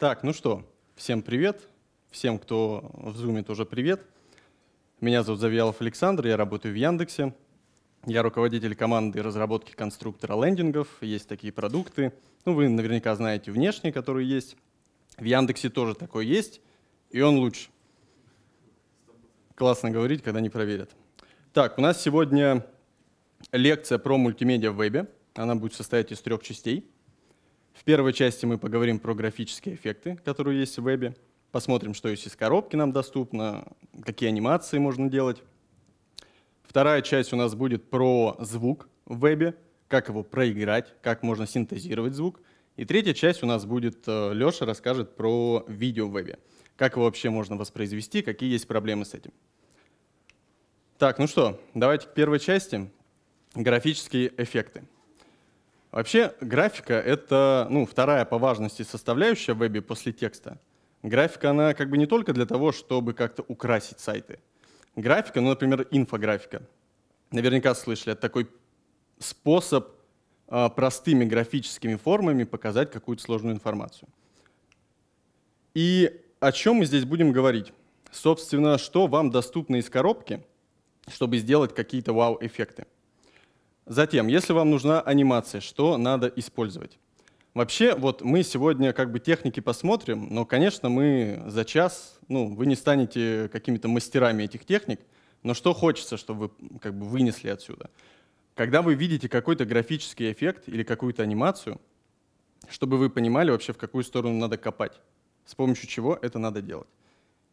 Так, ну что, всем привет. Всем, кто в Zoom, тоже привет. Меня зовут Завьялов Александр, я работаю в Яндексе. Я руководитель команды разработки конструктора лендингов. Есть такие продукты. Ну, вы наверняка знаете внешние, которые есть. В Яндексе тоже такой есть, и он лучше. Классно говорить, когда не проверят. Так, у нас сегодня лекция про мультимедиа в вебе. Она будет состоять из трех частей. В первой части мы поговорим про графические эффекты, которые есть в вебе. Посмотрим, что есть из коробки нам доступно, какие анимации можно делать. Вторая часть у нас будет про звук в вебе, как его проиграть, как можно синтезировать звук. И третья часть у нас будет, э, Леша расскажет про видео в вебе. Как его вообще можно воспроизвести, какие есть проблемы с этим. Так, ну что, давайте к первой части. Графические эффекты. Вообще графика — это ну, вторая по важности составляющая в вебе после текста. Графика, она как бы не только для того, чтобы как-то украсить сайты. Графика, ну, например, инфографика. Наверняка слышали, это такой способ э, простыми графическими формами показать какую-то сложную информацию. И о чем мы здесь будем говорить? Собственно, что вам доступно из коробки, чтобы сделать какие-то вау-эффекты. Wow Затем, если вам нужна анимация, что надо использовать? Вообще, вот мы сегодня как бы техники посмотрим, но, конечно, мы за час, ну, вы не станете какими-то мастерами этих техник, но что хочется, чтобы вы как бы вынесли отсюда? Когда вы видите какой-то графический эффект или какую-то анимацию, чтобы вы понимали вообще, в какую сторону надо копать, с помощью чего это надо делать.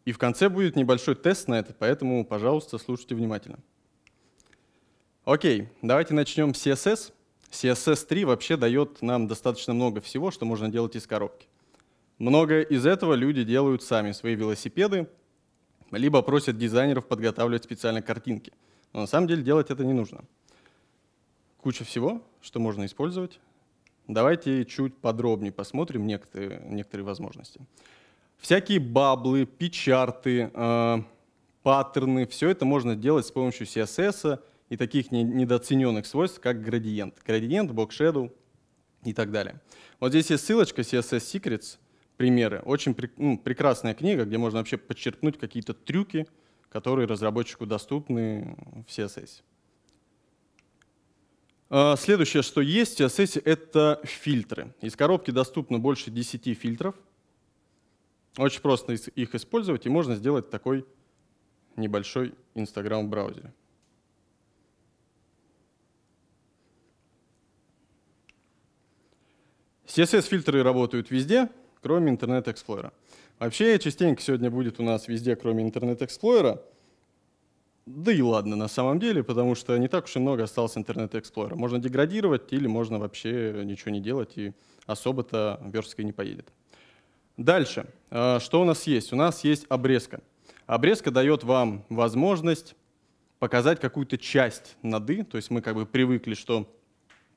И в конце будет небольшой тест на это, поэтому, пожалуйста, слушайте внимательно. Окей, давайте начнем с CSS. CSS3 вообще дает нам достаточно много всего, что можно делать из коробки. Многое из этого люди делают сами, свои велосипеды, либо просят дизайнеров подготавливать специально картинки. Но на самом деле делать это не нужно. Куча всего, что можно использовать. Давайте чуть подробнее посмотрим некоторые, некоторые возможности. Всякие баблы, пичарты, э, паттерны, все это можно делать с помощью CSS, и таких недооцененных свойств, как градиент. Градиент, бокшеду и так далее. Вот здесь есть ссылочка CSS Secrets, примеры. Очень ну, прекрасная книга, где можно вообще подчеркнуть какие-то трюки, которые разработчику доступны в CSS. А, следующее, что есть в CSS, это фильтры. Из коробки доступно больше 10 фильтров. Очень просто их использовать, и можно сделать такой небольшой Instagram в браузере. CSS-фильтры работают везде, кроме Internet Explorer. Вообще, частенько сегодня будет у нас везде, кроме Internet Explorer, Да и ладно, на самом деле, потому что не так уж и много осталось Internet Explorer. Можно деградировать или можно вообще ничего не делать, и особо-то верстка не поедет. Дальше. А, что у нас есть? У нас есть обрезка. Обрезка дает вам возможность показать какую-то часть нады. То есть мы как бы привыкли, что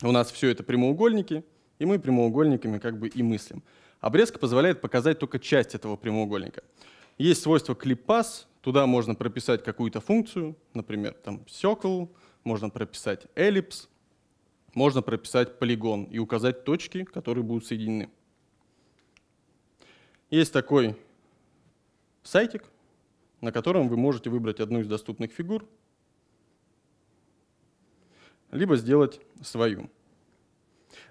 у нас все это прямоугольники — и мы прямоугольниками как бы и мыслим. Обрезка позволяет показать только часть этого прямоугольника. Есть свойство клипас, туда можно прописать какую-то функцию, например, там circle, можно прописать эллипс, можно прописать полигон и указать точки, которые будут соединены. Есть такой сайтик, на котором вы можете выбрать одну из доступных фигур, либо сделать свою.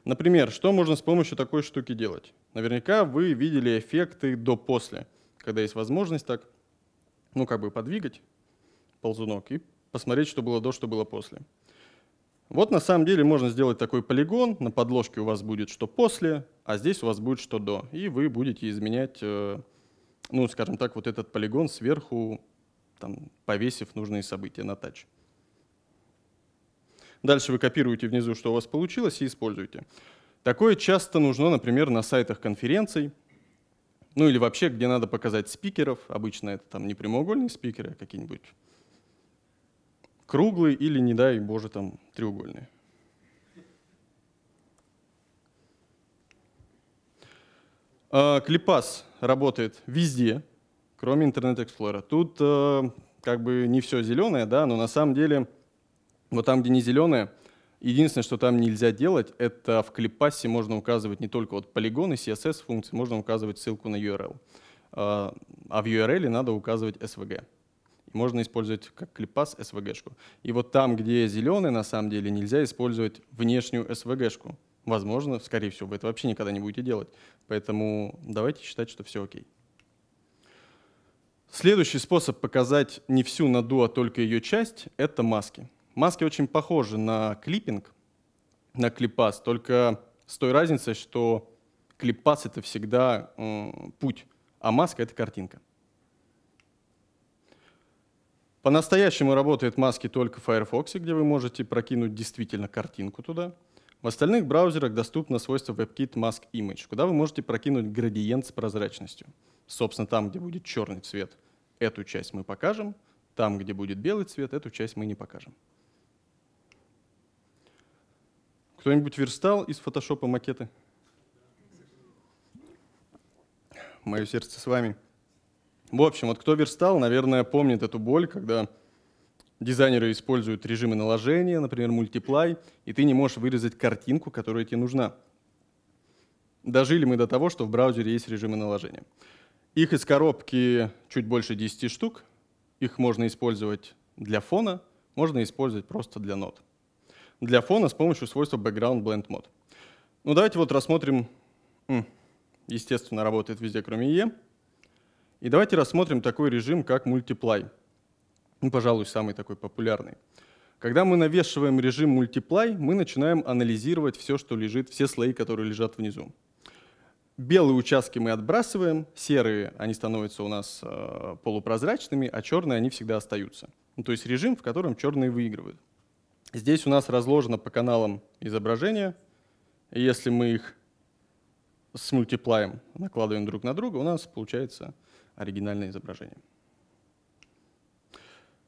Например, что можно с помощью такой штуки делать? Наверняка вы видели эффекты до-после, когда есть возможность так, ну, как бы подвигать ползунок и посмотреть, что было до, что было после. Вот на самом деле можно сделать такой полигон, на подложке у вас будет что после, а здесь у вас будет что до, и вы будете изменять, э, ну, скажем так, вот этот полигон сверху, там, повесив нужные события на тач. Дальше вы копируете внизу, что у вас получилось, и используете. Такое часто нужно, например, на сайтах конференций, ну или вообще, где надо показать спикеров. Обычно это там не прямоугольные спикеры, а какие-нибудь круглые или, не дай боже, там треугольные. А, Клипас работает везде, кроме Internet Explorer. Тут э, как бы не все зеленое, да, но на самом деле вот там, где не зеленое, единственное, что там нельзя делать, это в клипасе можно указывать не только вот полигоны, CSS функции, можно указывать ссылку на URL. А, а в URL надо указывать SVG. можно использовать как клипас SVG-шку. И вот там, где зеленый, на самом деле, нельзя использовать внешнюю SVG-шку. Возможно, скорее всего, вы это вообще никогда не будете делать. Поэтому давайте считать, что все окей. Следующий способ показать не всю наду, а только ее часть — это маски. Маски очень похожи на клиппинг, на клипас, только с той разницей, что клипас — это всегда м, путь, а маска — это картинка. По-настоящему работают маски только в Firefox, где вы можете прокинуть действительно картинку туда. В остальных браузерах доступно свойство WebKit Mask Image, куда вы можете прокинуть градиент с прозрачностью. Собственно, там, где будет черный цвет, эту часть мы покажем, там, где будет белый цвет, эту часть мы не покажем. Кто-нибудь верстал из фотошопа макеты? Мое сердце с вами. В общем, вот кто верстал, наверное, помнит эту боль, когда дизайнеры используют режимы наложения, например, мультиплай, и ты не можешь вырезать картинку, которая тебе нужна. Дожили мы до того, что в браузере есть режимы наложения. Их из коробки чуть больше 10 штук. Их можно использовать для фона, можно использовать просто для нот для фона с помощью свойства background blend mode. Ну давайте вот рассмотрим, естественно, работает везде, кроме E. И давайте рассмотрим такой режим, как multiply. Ну, пожалуй, самый такой популярный. Когда мы навешиваем режим multiply, мы начинаем анализировать все, что лежит, все слои, которые лежат внизу. Белые участки мы отбрасываем, серые, они становятся у нас э, полупрозрачными, а черные, они всегда остаются. Ну, то есть режим, в котором черные выигрывают. Здесь у нас разложено по каналам изображение, И если мы их с мультиплаем накладываем друг на друга, у нас получается оригинальное изображение.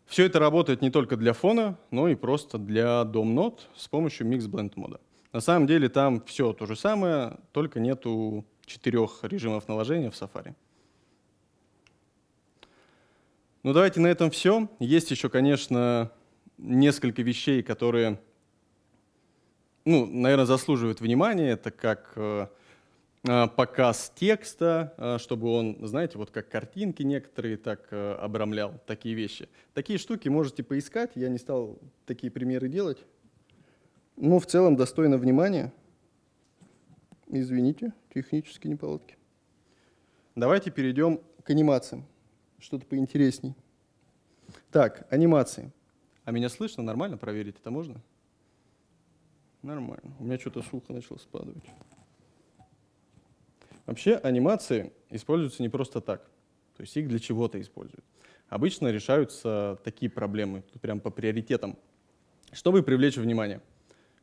Все это работает не только для фона, но и просто для дом нот с помощью Mix Blend мода. На самом деле там все то же самое, только нету четырех режимов наложения в Safari. Ну давайте на этом все. Есть еще, конечно, несколько вещей, которые, ну, наверное, заслуживают внимания. Это как э, э, показ текста, э, чтобы он, знаете, вот как картинки некоторые так обрамлял, такие вещи. Такие штуки можете поискать, я не стал такие примеры делать. Но в целом достойно внимания. Извините, технические неполадки. Давайте перейдем к анимациям. Что-то поинтересней. Так, анимации. А меня слышно нормально? Проверить это можно? Нормально. У меня что-то сухо начало спадывать. Вообще анимации используются не просто так. То есть их для чего-то используют. Обычно решаются такие проблемы, тут прям по приоритетам. Чтобы привлечь внимание.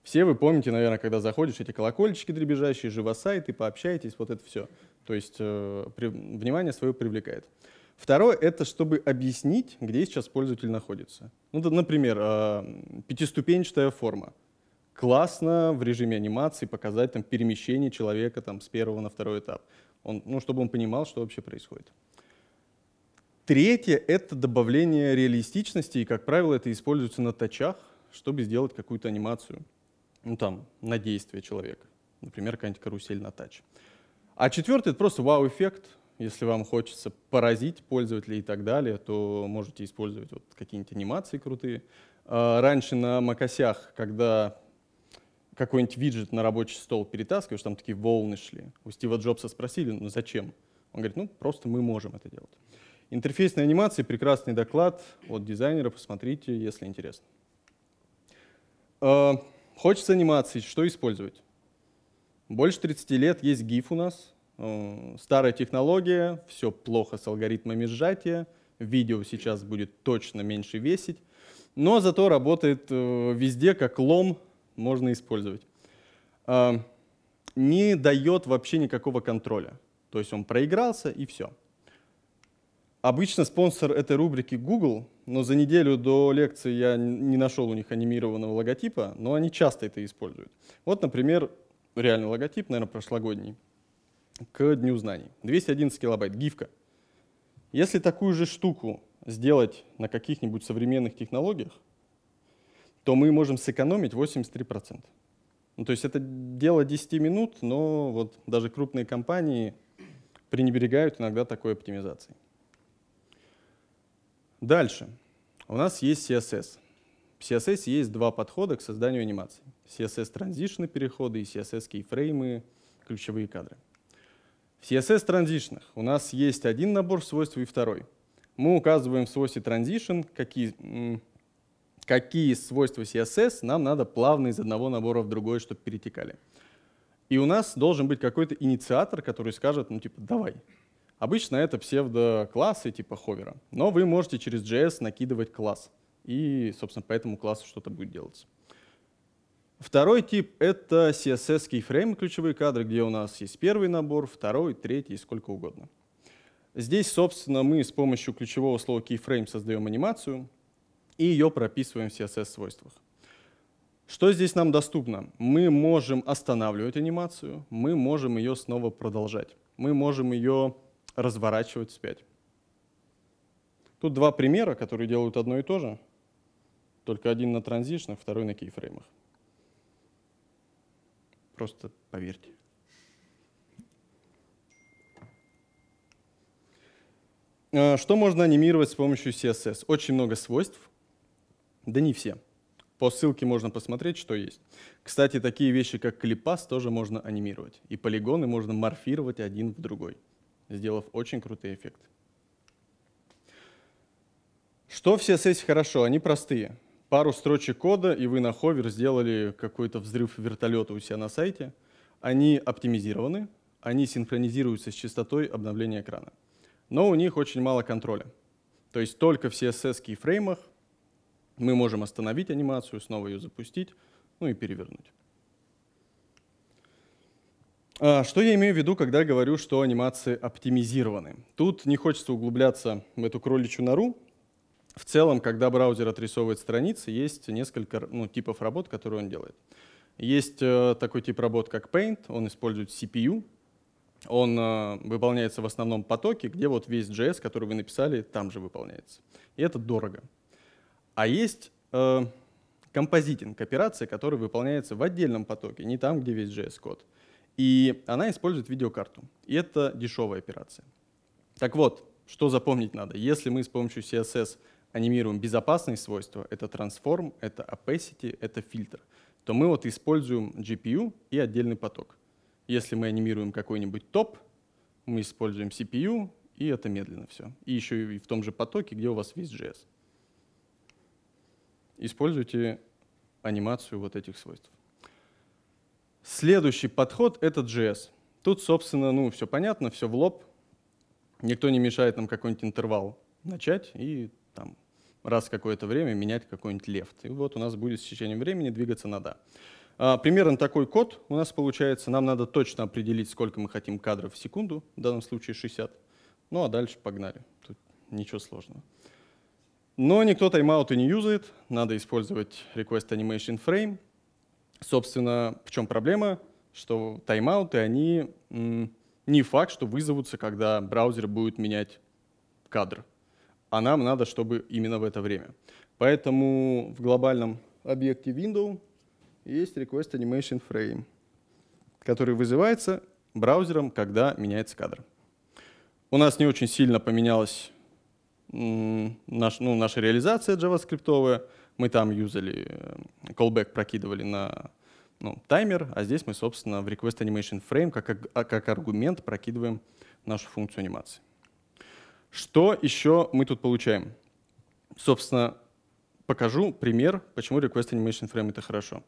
Все вы помните, наверное, когда заходишь, эти колокольчики дребезжащие, живосайты, пообщаетесь, вот это все. То есть э, при, внимание свое привлекает. Второе — это чтобы объяснить, где сейчас пользователь находится. Ну, да, например, а, пятиступенчатая форма. Классно в режиме анимации показать там, перемещение человека там, с первого на второй этап, он, ну, чтобы он понимал, что вообще происходит. Третье — это добавление реалистичности, и, как правило, это используется на тачах, чтобы сделать какую-то анимацию, ну, там, на действие человека. Например, какая-нибудь карусель на тач. А четвертый — это просто вау-эффект, если вам хочется поразить пользователей и так далее, то можете использовать вот какие-нибудь анимации крутые. А, раньше на макосях, когда какой-нибудь виджет на рабочий стол перетаскиваешь, там такие волны шли. У Стива Джобса спросили, ну зачем? Он говорит, ну просто мы можем это делать. Интерфейсные анимации, прекрасный доклад от дизайнера, посмотрите, если интересно. А, хочется анимации, что использовать? Больше 30 лет есть GIF у нас, Э, старая технология, все плохо с алгоритмами сжатия, видео сейчас будет точно меньше весить, но зато работает э, везде, как лом, можно использовать. Э, не дает вообще никакого контроля. То есть он проигрался и все. Обычно спонсор этой рубрики Google, но за неделю до лекции я не нашел у них анимированного логотипа, но они часто это используют. Вот, например, реальный логотип, наверное, прошлогодний – к дню знаний. 211 килобайт, гифка. Если такую же штуку сделать на каких-нибудь современных технологиях, то мы можем сэкономить 83%. Ну, то есть это дело 10 минут, но вот даже крупные компании пренебрегают иногда такой оптимизацией. Дальше. У нас есть CSS. В CSS есть два подхода к созданию анимации. CSS-транзишные переходы и CSS-кейфреймы, ключевые кадры. В CSS транзишнах у нас есть один набор свойств и второй. Мы указываем в свойстве transition, какие, какие свойства CSS нам надо плавно из одного набора в другой, чтобы перетекали. И у нас должен быть какой-то инициатор, который скажет, ну типа, давай. Обычно это псевдоклассы типа ховера, но вы можете через JS накидывать класс, и, собственно, по этому классу что-то будет делаться. Второй тип — это CSS keyframe, ключевые кадры, где у нас есть первый набор, второй, третий и сколько угодно. Здесь, собственно, мы с помощью ключевого слова keyframe создаем анимацию и ее прописываем в CSS-свойствах. Что здесь нам доступно? Мы можем останавливать анимацию, мы можем ее снова продолжать, мы можем ее разворачивать вспять. Тут два примера, которые делают одно и то же, только один на транзишнах, второй на кейфреймах. Просто поверьте. А, что можно анимировать с помощью CSS? Очень много свойств, да не все. По ссылке можно посмотреть, что есть. Кстати, такие вещи, как клипас, тоже можно анимировать. И полигоны можно морфировать один в другой, сделав очень крутые эффект. Что в CSS хорошо? Они простые пару строчек кода, и вы на ховер сделали какой-то взрыв вертолета у себя на сайте. Они оптимизированы, они синхронизируются с частотой обновления экрана. Но у них очень мало контроля. То есть только в CSS кейфреймах мы можем остановить анимацию, снова ее запустить, ну и перевернуть. А, что я имею в виду, когда говорю, что анимации оптимизированы? Тут не хочется углубляться в эту кроличью нору, в целом, когда браузер отрисовывает страницы, есть несколько ну, типов работ, которые он делает. Есть э, такой тип работ, как Paint, он использует CPU, он э, выполняется в основном потоке, где вот весь JS, который вы написали, там же выполняется. И это дорого. А есть э, композитинг, операция, которая выполняется в отдельном потоке, не там, где весь JS-код. И она использует видеокарту. И это дешевая операция. Так вот, что запомнить надо? Если мы с помощью CSS анимируем безопасные свойства, это transform, это opacity, это фильтр, то мы вот используем GPU и отдельный поток. Если мы анимируем какой-нибудь топ, мы используем CPU, и это медленно все. И еще и в том же потоке, где у вас весь JS. Используйте анимацию вот этих свойств. Следующий подход — это JS. Тут, собственно, ну, все понятно, все в лоб. Никто не мешает нам какой-нибудь интервал начать и там, раз в какое-то время менять какой-нибудь left. И вот у нас будет с течением времени двигаться на да. А, примерно такой код у нас получается. Нам надо точно определить, сколько мы хотим кадров в секунду, в данном случае 60. Ну а дальше погнали. Тут ничего сложного. Но никто тайм-ауты не юзает, надо использовать request animation frame. Собственно, в чем проблема? Что тайм-ауты, они не факт, что вызовутся, когда браузер будет менять кадр а нам надо, чтобы именно в это время. Поэтому в глобальном объекте window есть request animation frame, который вызывается браузером, когда меняется кадр. У нас не очень сильно поменялась наш, ну, наша реализация JavaScript. Мы там юзали, э, callback прокидывали на ну, таймер, а здесь мы, собственно, в request animation frame как, а, как аргумент прокидываем нашу функцию анимации. Что еще мы тут получаем? Собственно, покажу пример, почему Request Animation Frame — это хорошо.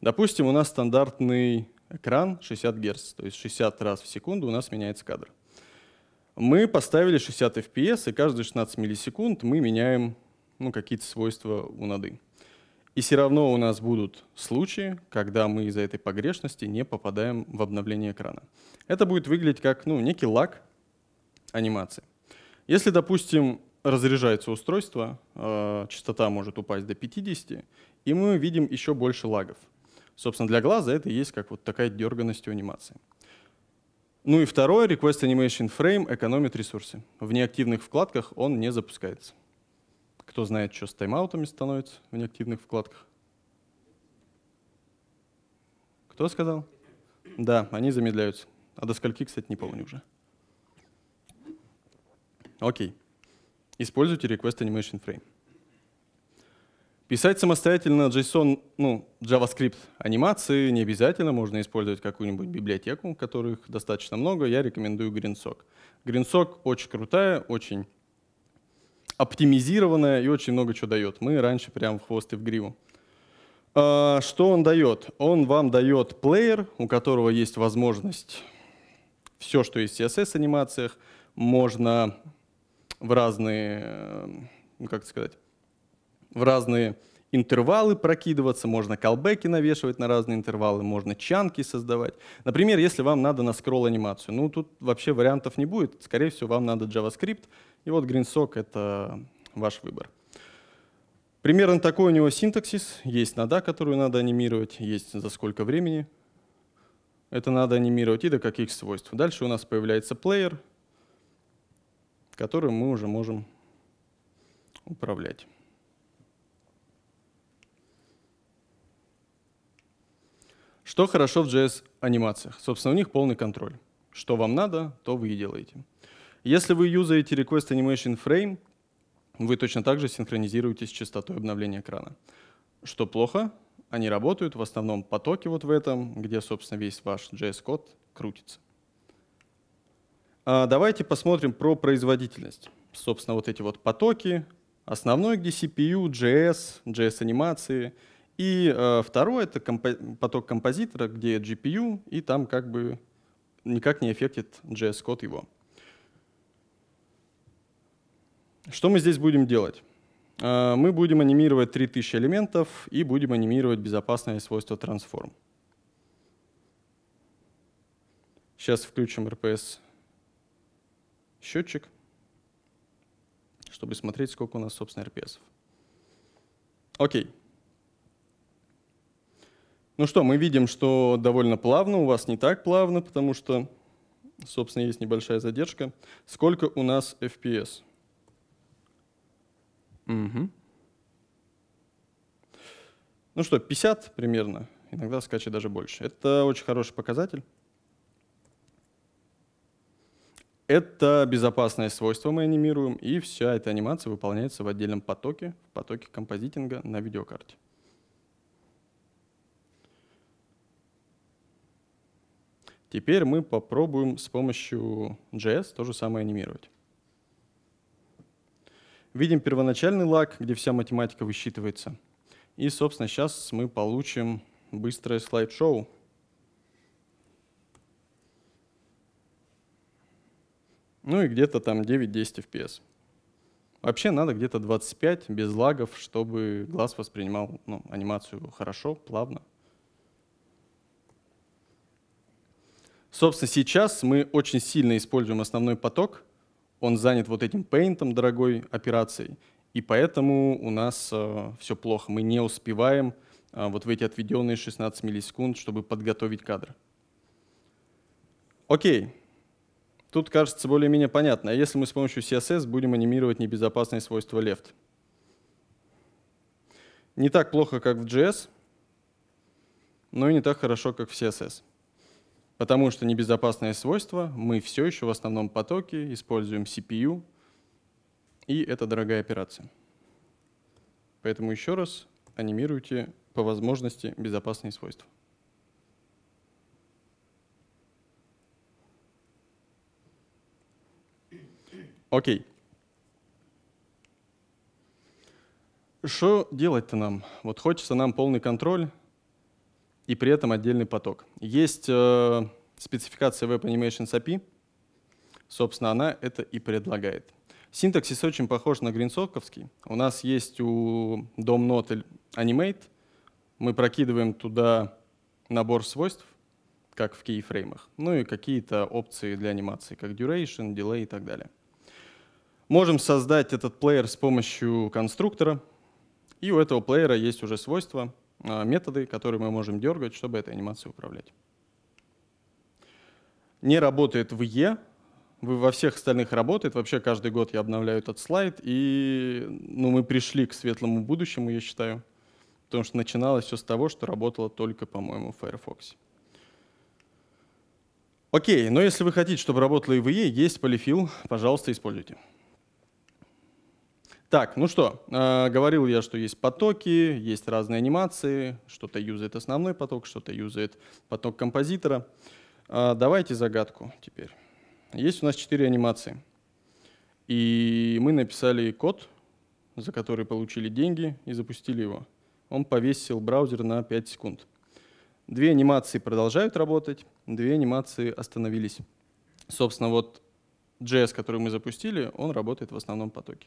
Допустим, у нас стандартный экран 60 Гц, то есть 60 раз в секунду у нас меняется кадр. Мы поставили 60 FPS, и каждые 16 миллисекунд мы меняем ну, какие-то свойства у нады. И все равно у нас будут случаи, когда мы из-за этой погрешности не попадаем в обновление экрана. Это будет выглядеть как ну, некий лаг анимации. Если, допустим, разряжается устройство, э, частота может упасть до 50, и мы видим еще больше лагов. Собственно, для глаза это и есть как вот такая дерганность у анимации. Ну и второе, Request Animation Frame экономит ресурсы. В неактивных вкладках он не запускается. Кто знает, что с тайм-аутами становится в неактивных вкладках? Кто сказал? Да, они замедляются. А до скольки, кстати, не помню уже. Окей. Используйте request animation frame. Писать самостоятельно JSON, ну, JavaScript анимации не обязательно, можно использовать какую-нибудь библиотеку, которых достаточно много. Я рекомендую GreenSock. GreenSock очень крутая, очень оптимизированная и очень много чего дает. Мы раньше прям в хвост и в гриву. А, что он дает? Он вам дает плеер, у которого есть возможность все, что есть в CSS-анимациях, можно в разные, эм, как сказать, в разные интервалы прокидываться, можно колбеки навешивать на разные интервалы, можно чанки создавать. Например, если вам надо на скролл анимацию, ну тут вообще вариантов не будет, скорее всего вам надо JavaScript, и вот GreenSock — это ваш выбор. Примерно такой у него синтаксис. Есть надо, которую надо анимировать, есть за сколько времени это надо анимировать и до каких свойств. Дальше у нас появляется плеер — которым мы уже можем управлять. Что хорошо в JS-анимациях? Собственно, у них полный контроль. Что вам надо, то вы и делаете. Если вы юзаете Request Animation Frame, вы точно так же синхронизируетесь с частотой обновления экрана. Что плохо, они работают в основном потоке вот в этом, где, собственно, весь ваш JS-код крутится. А, давайте посмотрим про производительность. Собственно, вот эти вот потоки, основной, где CPU, JS, JS-анимации. И э, второй — это компо поток композитора, где GPU, и там как бы никак не эффектит JS-код его. Что мы здесь будем делать? Э, мы будем анимировать 3000 элементов и будем анимировать безопасное свойство transform. Сейчас включим RPS счетчик, чтобы смотреть, сколько у нас, собственно, RPS. Окей. Ну что, мы видим, что довольно плавно, у вас не так плавно, потому что, собственно, есть небольшая задержка. Сколько у нас FPS? Угу. Ну что, 50 примерно, иногда скачет даже больше. Это очень хороший показатель. Это безопасное свойство мы анимируем, и вся эта анимация выполняется в отдельном потоке, в потоке композитинга на видеокарте. Теперь мы попробуем с помощью JS то же самое анимировать. Видим первоначальный лаг, где вся математика высчитывается. И, собственно, сейчас мы получим быстрое слайд-шоу, Ну и где-то там 9-10 FPS. Вообще надо где-то 25 без лагов, чтобы глаз воспринимал ну, анимацию хорошо, плавно. Собственно, сейчас мы очень сильно используем основной поток. Он занят вот этим пейнтом дорогой операцией. И поэтому у нас э, все плохо. Мы не успеваем э, вот в эти отведенные 16 миллисекунд, чтобы подготовить кадр. Окей. Тут кажется более-менее понятно. А если мы с помощью CSS будем анимировать небезопасные свойства left? Не так плохо, как в JS, но и не так хорошо, как в CSS. Потому что небезопасные свойства мы все еще в основном потоке используем CPU, и это дорогая операция. Поэтому еще раз анимируйте по возможности безопасные свойства. Окей. Что делать-то нам? Вот хочется нам полный контроль и при этом отдельный поток. Есть э, спецификация Web Animations API. Собственно, она это и предлагает. Синтаксис очень похож на гринсоковский. У нас есть у DOM-ноты animate. Мы прокидываем туда набор свойств, как в кейфреймах, ну и какие-то опции для анимации, как duration, delay и так далее. Можем создать этот плеер с помощью конструктора. И у этого плеера есть уже свойства, а, методы, которые мы можем дергать, чтобы этой анимацией управлять. Не работает в E, вы во всех остальных работает. Вообще каждый год я обновляю этот слайд. И ну, мы пришли к светлому будущему, я считаю. Потому что начиналось все с того, что работало только, по-моему, в Firefox. Окей, но если вы хотите, чтобы работало и в EE, есть полифил, пожалуйста, используйте. Так, ну что, э, говорил я, что есть потоки, есть разные анимации, что-то юзает основной поток, что-то юзает поток композитора. Э, давайте загадку теперь. Есть у нас четыре анимации. И мы написали код, за который получили деньги и запустили его. Он повесил браузер на 5 секунд. Две анимации продолжают работать, две анимации остановились. Собственно, вот JS, который мы запустили, он работает в основном потоке.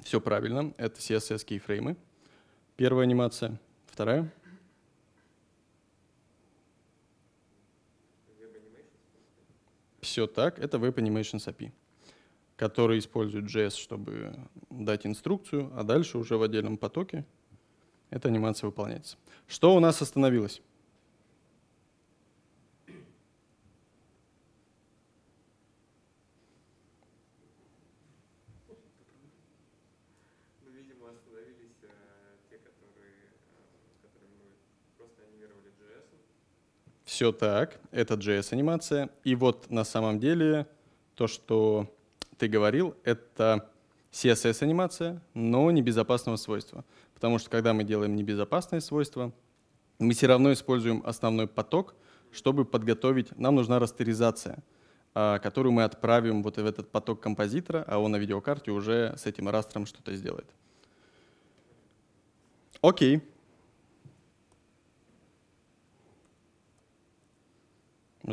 Все правильно, это CSS кейфреймы. Первая анимация, вторая. Все так, это Web Animations API, который использует JS, чтобы дать инструкцию, а дальше уже в отдельном потоке эта анимация выполняется. Что у нас остановилось? все так, это JS-анимация. И вот на самом деле то, что ты говорил, это CSS-анимация, но небезопасного свойства. Потому что когда мы делаем небезопасное свойство, мы все равно используем основной поток, чтобы подготовить, нам нужна растеризация, а, которую мы отправим вот в этот поток композитора, а он на видеокарте уже с этим растром что-то сделает. Окей,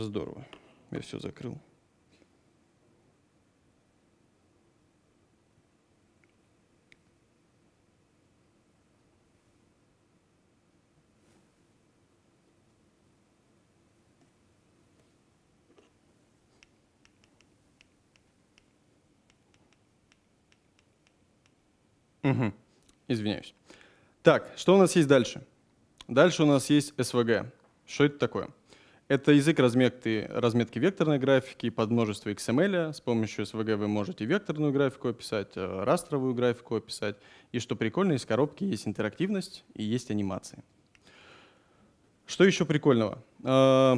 Здорово. Я все закрыл. Угу. Извиняюсь. Так, что у нас есть дальше? Дальше у нас есть СВГ. Что это такое? Это язык разметки, разметки векторной графики под множество XML. С помощью SVG вы можете векторную графику описать, э, растровую графику описать. И что прикольно, из коробки есть интерактивность и есть анимации. Что еще прикольного? Э,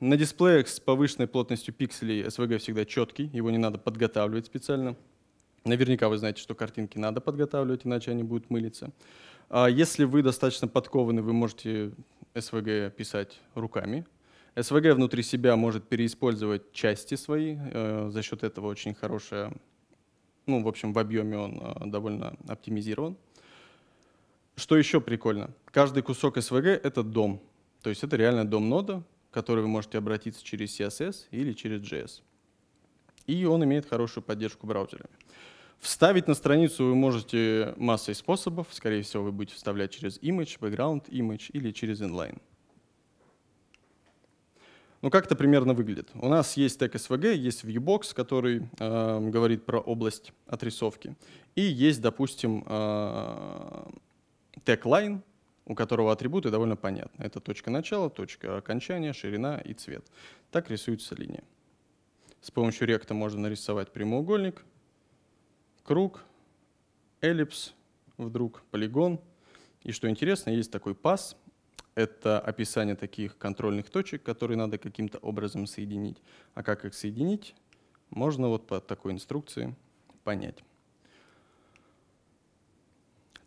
на дисплеях с повышенной плотностью пикселей SVG всегда четкий, его не надо подготавливать специально. Наверняка вы знаете, что картинки надо подготавливать, иначе они будут мылиться. А если вы достаточно подкованы, вы можете SVG писать руками, СВГ внутри себя может переиспользовать части свои, э, за счет этого очень хорошая, ну, в общем, в объеме он э, довольно оптимизирован. Что еще прикольно? Каждый кусок СВГ — это дом. То есть это реально дом нода, к которой вы можете обратиться через CSS или через JS. И он имеет хорошую поддержку браузерами. Вставить на страницу вы можете массой способов. Скорее всего, вы будете вставлять через image, background image или через inline. Ну, как это примерно выглядит? У нас есть тег SVG, есть Viewbox, который э, говорит про область отрисовки. И есть, допустим, э, тег Line, у которого атрибуты довольно понятны. Это точка начала, точка окончания, ширина и цвет. Так рисуется линия. С помощью ректа можно нарисовать прямоугольник, круг, эллипс, вдруг полигон. И что интересно, есть такой паз, это описание таких контрольных точек, которые надо каким-то образом соединить. А как их соединить, можно вот по такой инструкции понять.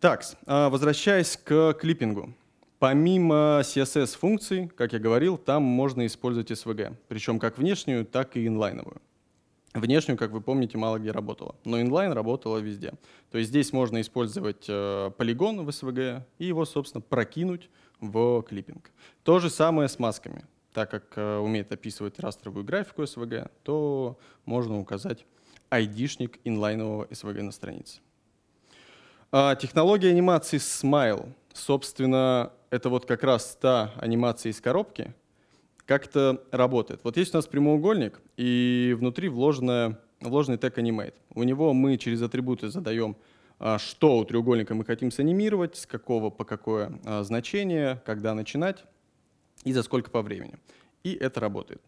Так, а, возвращаясь к клиппингу. Помимо CSS-функций, как я говорил, там можно использовать SVG, причем как внешнюю, так и инлайновую. Внешнюю, как вы помните, мало где работала, но инлайн работала везде. То есть здесь можно использовать э, полигон в SVG и его, собственно, прокинуть в клиппинг. То же самое с масками. Так как э, умеет описывать растровую графику SVG, то можно указать ID-шник инлайнового SVG на странице. А, технология анимации Smile. Собственно, это вот как раз та анимация из коробки, как это работает. Вот есть у нас прямоугольник, и внутри вложенная, вложенный тег Animate. У него мы через атрибуты задаем а, что у треугольника мы хотим санимировать, с какого по какое а, значение, когда начинать и за сколько по времени. И это работает.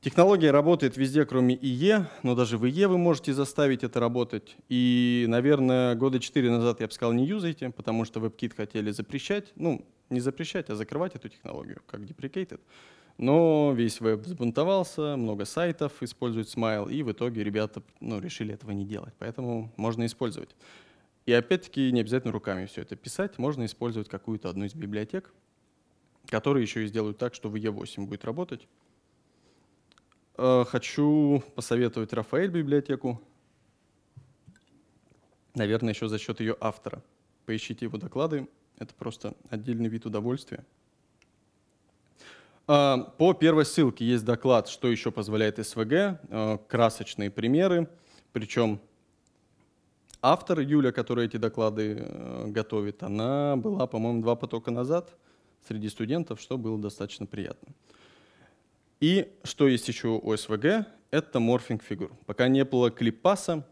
Технология работает везде, кроме ИЕ, но даже в ИЕ вы можете заставить это работать. И, наверное, года 4 назад я бы сказал, не юзайте, потому что WebKit хотели запрещать, ну, не запрещать, а закрывать эту технологию, как deprecated. Но весь веб забунтовался, много сайтов используют смайл, и в итоге ребята ну, решили этого не делать. Поэтому можно использовать. И опять-таки не обязательно руками все это писать, можно использовать какую-то одну из библиотек, которые еще и сделают так, что в E8 будет работать. Э, хочу посоветовать Рафаэль библиотеку, наверное, еще за счет ее автора. Поищите его доклады, это просто отдельный вид удовольствия. А, по первой ссылке есть доклад, что еще позволяет СВГ, э, красочные примеры, причем автор Юля, которая эти доклады э, готовит, она была, по-моему, два потока назад среди студентов, что было достаточно приятно. И что есть еще у СВГ, это морфинг фигур. Пока не было клип клипаса,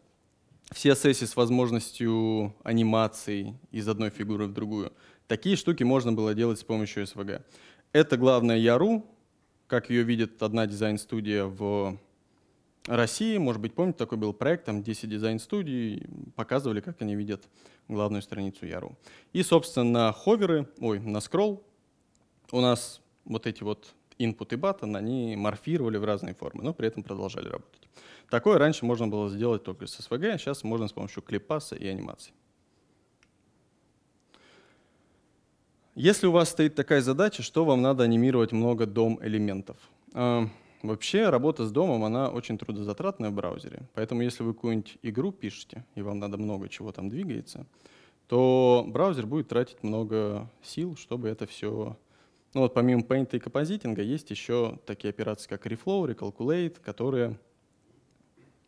все сессии с возможностью анимации из одной фигуры в другую. Такие штуки можно было делать с помощью СВГ. Это главная Яру, как ее видит одна дизайн-студия в России. Может быть, помните, такой был проект, там 10 дизайн-студий, показывали, как они видят главную страницу Яру. И, собственно, на ховеры, ой, на скролл у нас вот эти вот input и button, они морфировали в разные формы, но при этом продолжали работать. Такое раньше можно было сделать только с SVG, сейчас а можно с помощью клипаса и анимации. Если у вас стоит такая задача, что вам надо анимировать много дом элементов? А, вообще работа с домом, она очень трудозатратная в браузере. Поэтому если вы какую-нибудь игру пишете, и вам надо много чего там двигается, то браузер будет тратить много сил, чтобы это все... Ну вот помимо Paint и композитинга есть еще такие операции, как Reflow, Recalculate, которые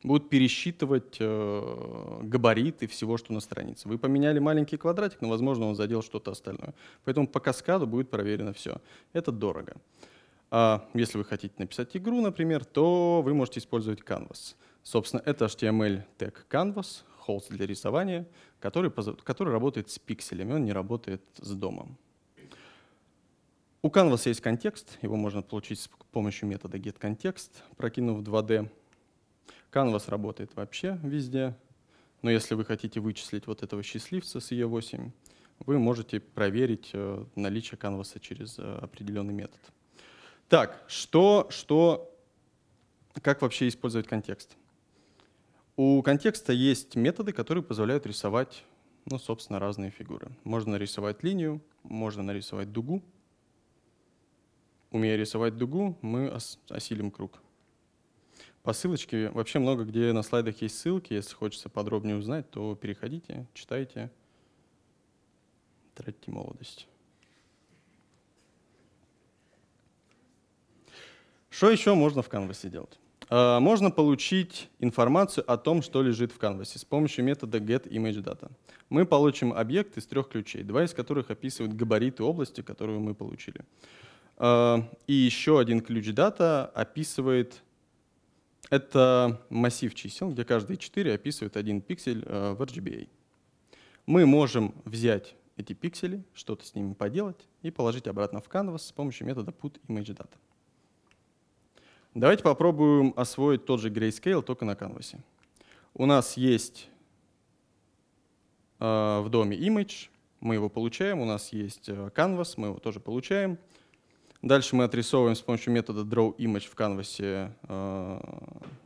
будут пересчитывать э, габариты всего, что на странице. Вы поменяли маленький квадратик, но, возможно, он задел что-то остальное. Поэтому по каскаду будет проверено все. Это дорого. А если вы хотите написать игру, например, то вы можете использовать Canvas. Собственно, это HTML тег Canvas, холст для рисования, который, который работает с пикселями, он не работает с домом. У Canvas есть контекст, его можно получить с помощью метода getContext, прокинув 2D Canvas работает вообще везде, но если вы хотите вычислить вот этого счастливца с E8, вы можете проверить э, наличие Canvas через э, определенный метод. Так, что, что, как вообще использовать контекст? У контекста есть методы, которые позволяют рисовать, ну, собственно, разные фигуры. Можно нарисовать линию, можно нарисовать дугу. Умея рисовать дугу, мы осилим круг по ссылочке. Вообще много где на слайдах есть ссылки. Если хочется подробнее узнать, то переходите, читайте, тратьте молодость. Что еще можно в канвасе делать? А, можно получить информацию о том, что лежит в канвасе с помощью метода getImageData. Мы получим объект из трех ключей, два из которых описывают габариты области, которую мы получили. А, и еще один ключ data описывает это массив чисел, где каждые 4 описывают один пиксель э, в RGBA. Мы можем взять эти пиксели, что-то с ними поделать и положить обратно в canvas с помощью метода putImageData. Давайте попробуем освоить тот же grayscale, только на canvas. У нас есть э, в доме image, мы его получаем, у нас есть canvas, э, мы его тоже получаем. Дальше мы отрисовываем с помощью метода drawImage в канвасе э,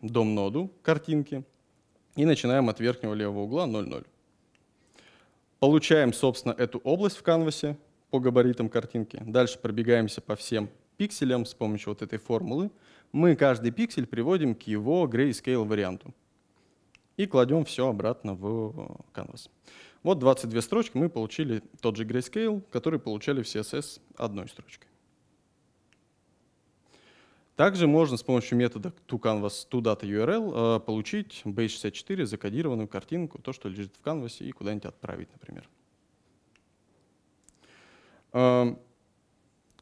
дом ноду картинки и начинаем от верхнего левого угла 0,0. Получаем, собственно, эту область в канвасе по габаритам картинки. Дальше пробегаемся по всем пикселям с помощью вот этой формулы. Мы каждый пиксель приводим к его grayscale варианту и кладем все обратно в canvas. Вот 22 строчки мы получили тот же grayscale, который получали в CSS одной строчкой. Также можно с помощью метода toCanvas toDataURL э, получить B64 закодированную картинку, то, что лежит в канвасе и куда-нибудь отправить, например. Эм,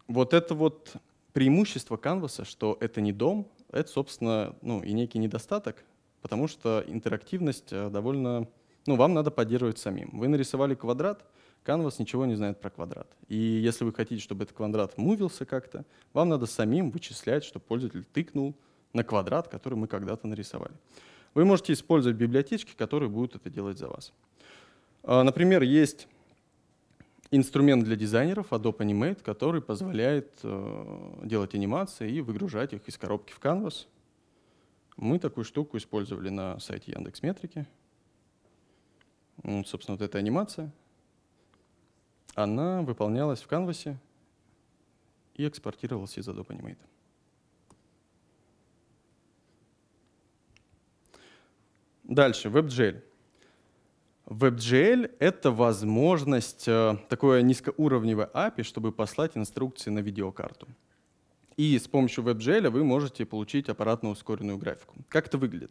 вот это вот преимущество канваса, что это не дом, это, собственно, ну, и некий недостаток, потому что интерактивность э, довольно… Ну, вам надо поддерживать самим. Вы нарисовали квадрат — Canvas ничего не знает про квадрат. И если вы хотите, чтобы этот квадрат мувился как-то, вам надо самим вычислять, что пользователь тыкнул на квадрат, который мы когда-то нарисовали. Вы можете использовать библиотечки, которые будут это делать за вас. А, например, есть инструмент для дизайнеров Adobe Animate, который позволяет э, делать анимации и выгружать их из коробки в Canvas. Мы такую штуку использовали на сайте Яндекс.Метрики. Вот, ну, собственно, вот эта анимация — она выполнялась в канвасе и экспортировалась из Adobe Animate. Дальше, WebGL. WebGL — это возможность, э, такое низкоуровневое API, чтобы послать инструкции на видеокарту. И с помощью WebGL вы можете получить аппаратно ускоренную графику. Как это выглядит?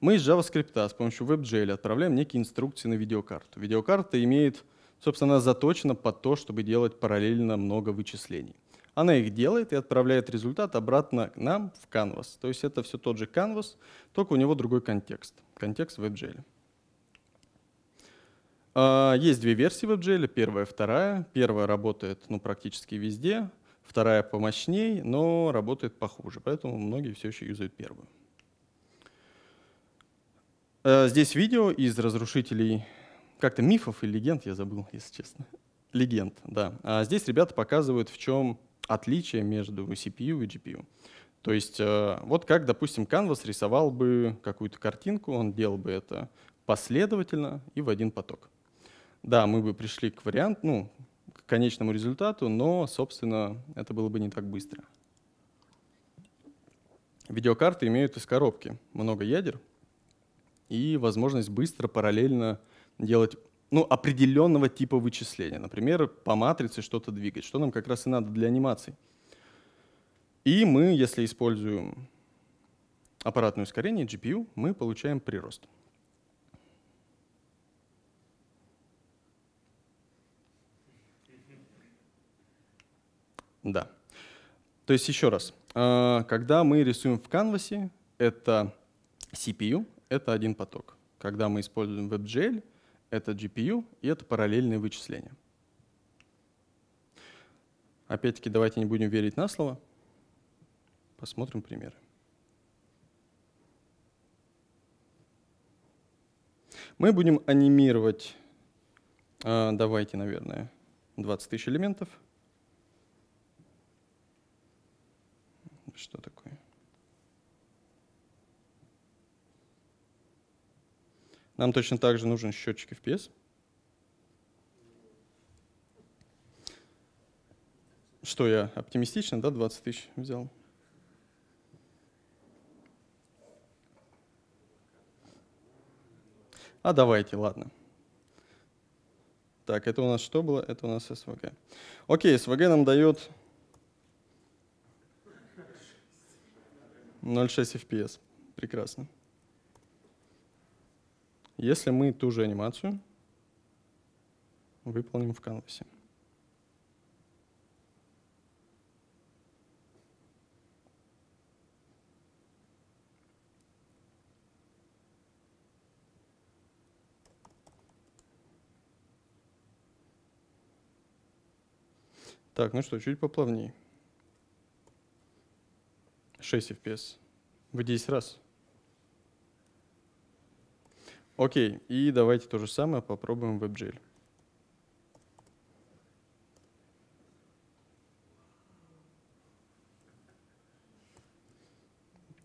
Мы из JavaScript с помощью WebGL отправляем некие инструкции на видеокарту. Видеокарта имеет Собственно, она заточена под то, чтобы делать параллельно много вычислений. Она их делает и отправляет результат обратно к нам в Canvas. То есть это все тот же Canvas, только у него другой контекст. Контекст в WebGL. А, есть две версии WebGL, первая и вторая. Первая работает ну, практически везде, вторая помощней, но работает похуже, поэтому многие все еще юзают первую. А, здесь видео из разрушителей как-то мифов или легенд, я забыл, если честно. Легенд, да. А здесь ребята показывают, в чем отличие между CPU и GPU. То есть э, вот как, допустим, Canvas рисовал бы какую-то картинку, он делал бы это последовательно и в один поток. Да, мы бы пришли к варианту, ну, к конечному результату, но, собственно, это было бы не так быстро. Видеокарты имеют из коробки много ядер и возможность быстро, параллельно делать ну, определенного типа вычисления. Например, по матрице что-то двигать, что нам как раз и надо для анимаций. И мы, если используем аппаратное ускорение, GPU, мы получаем прирост. Да. То есть еще раз, э, когда мы рисуем в канвасе, это CPU, это один поток. Когда мы используем WebGL — это GPU и это параллельные вычисления. Опять-таки, давайте не будем верить на слово. Посмотрим примеры. Мы будем анимировать, а, давайте, наверное, 20 тысяч элементов. Что такое? Нам точно так же нужен счетчик FPS. Что я оптимистично, да, 20 тысяч взял? А давайте, ладно. Так, это у нас что было? Это у нас svg. Окей, svg нам дает 0,6 FPS. Прекрасно если мы ту же анимацию выполним в канвасе. Так, ну что, чуть поплавнее. 6 FPS в 10 раз. Окей, и давайте то же самое попробуем в WebGL.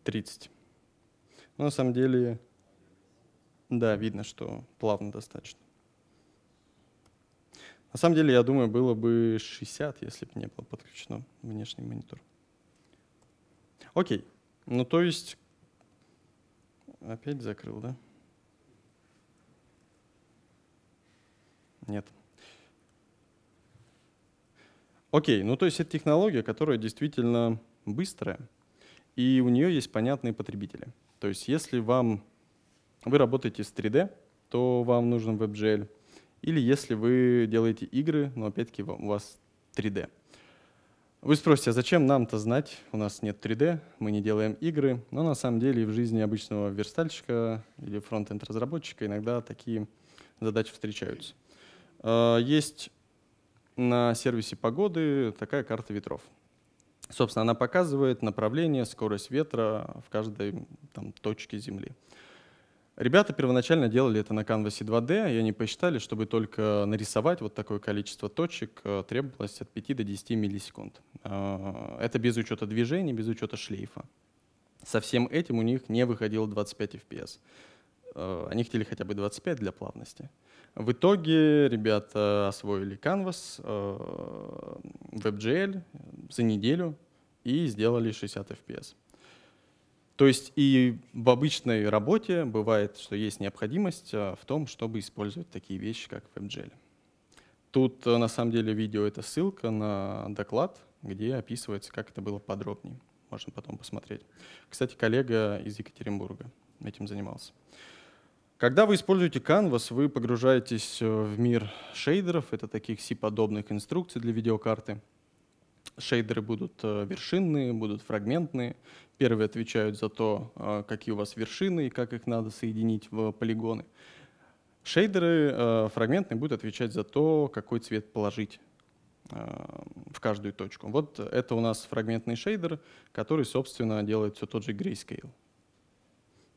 Тридцать. Но ну, на самом деле, да, видно, что плавно достаточно. На самом деле, я думаю, было бы 60, если бы не было подключено внешний монитор. Окей. Ну, то есть... Опять закрыл, да? Нет. Окей, ну то есть это технология, которая действительно быстрая, и у нее есть понятные потребители. То есть если вам вы работаете с 3D, то вам нужен WebGL. Или если вы делаете игры, но опять-таки у вас 3D. Вы спросите, а зачем нам-то знать? У нас нет 3D, мы не делаем игры. Но на самом деле в жизни обычного верстальщика или фронт-энд разработчика иногда такие задачи встречаются. Э, есть на сервисе погоды такая карта ветров. Собственно, она показывает направление, скорость ветра в каждой там, точке Земли. Ребята первоначально делали это на канвасе 2D, и они посчитали, чтобы только нарисовать вот такое количество точек, э, требовалось от 5 до 10 миллисекунд. Э, это без учета движения, без учета шлейфа. Со всем этим у них не выходило 25 FPS. Они хотели хотя бы 25 для плавности. В итоге ребята освоили Canvas, э, WebGL за неделю и сделали 60 FPS. То есть и в обычной работе бывает, что есть необходимость э, в том, чтобы использовать такие вещи, как WebGL. Тут э, на самом деле видео — это ссылка на доклад, где описывается, как это было подробнее. Можно потом посмотреть. Кстати, коллега из Екатеринбурга этим занимался. Когда вы используете Canvas, вы погружаетесь э, в мир шейдеров. Это таких C-подобных инструкций для видеокарты. Шейдеры будут э, вершинные, будут фрагментные. Первые отвечают за то, э, какие у вас вершины и как их надо соединить в полигоны. Шейдеры фрагментные будут отвечать за то, какой цвет положить в каждую точку. Вот это у нас фрагментный шейдер, который, собственно, делает все тот же grayscale.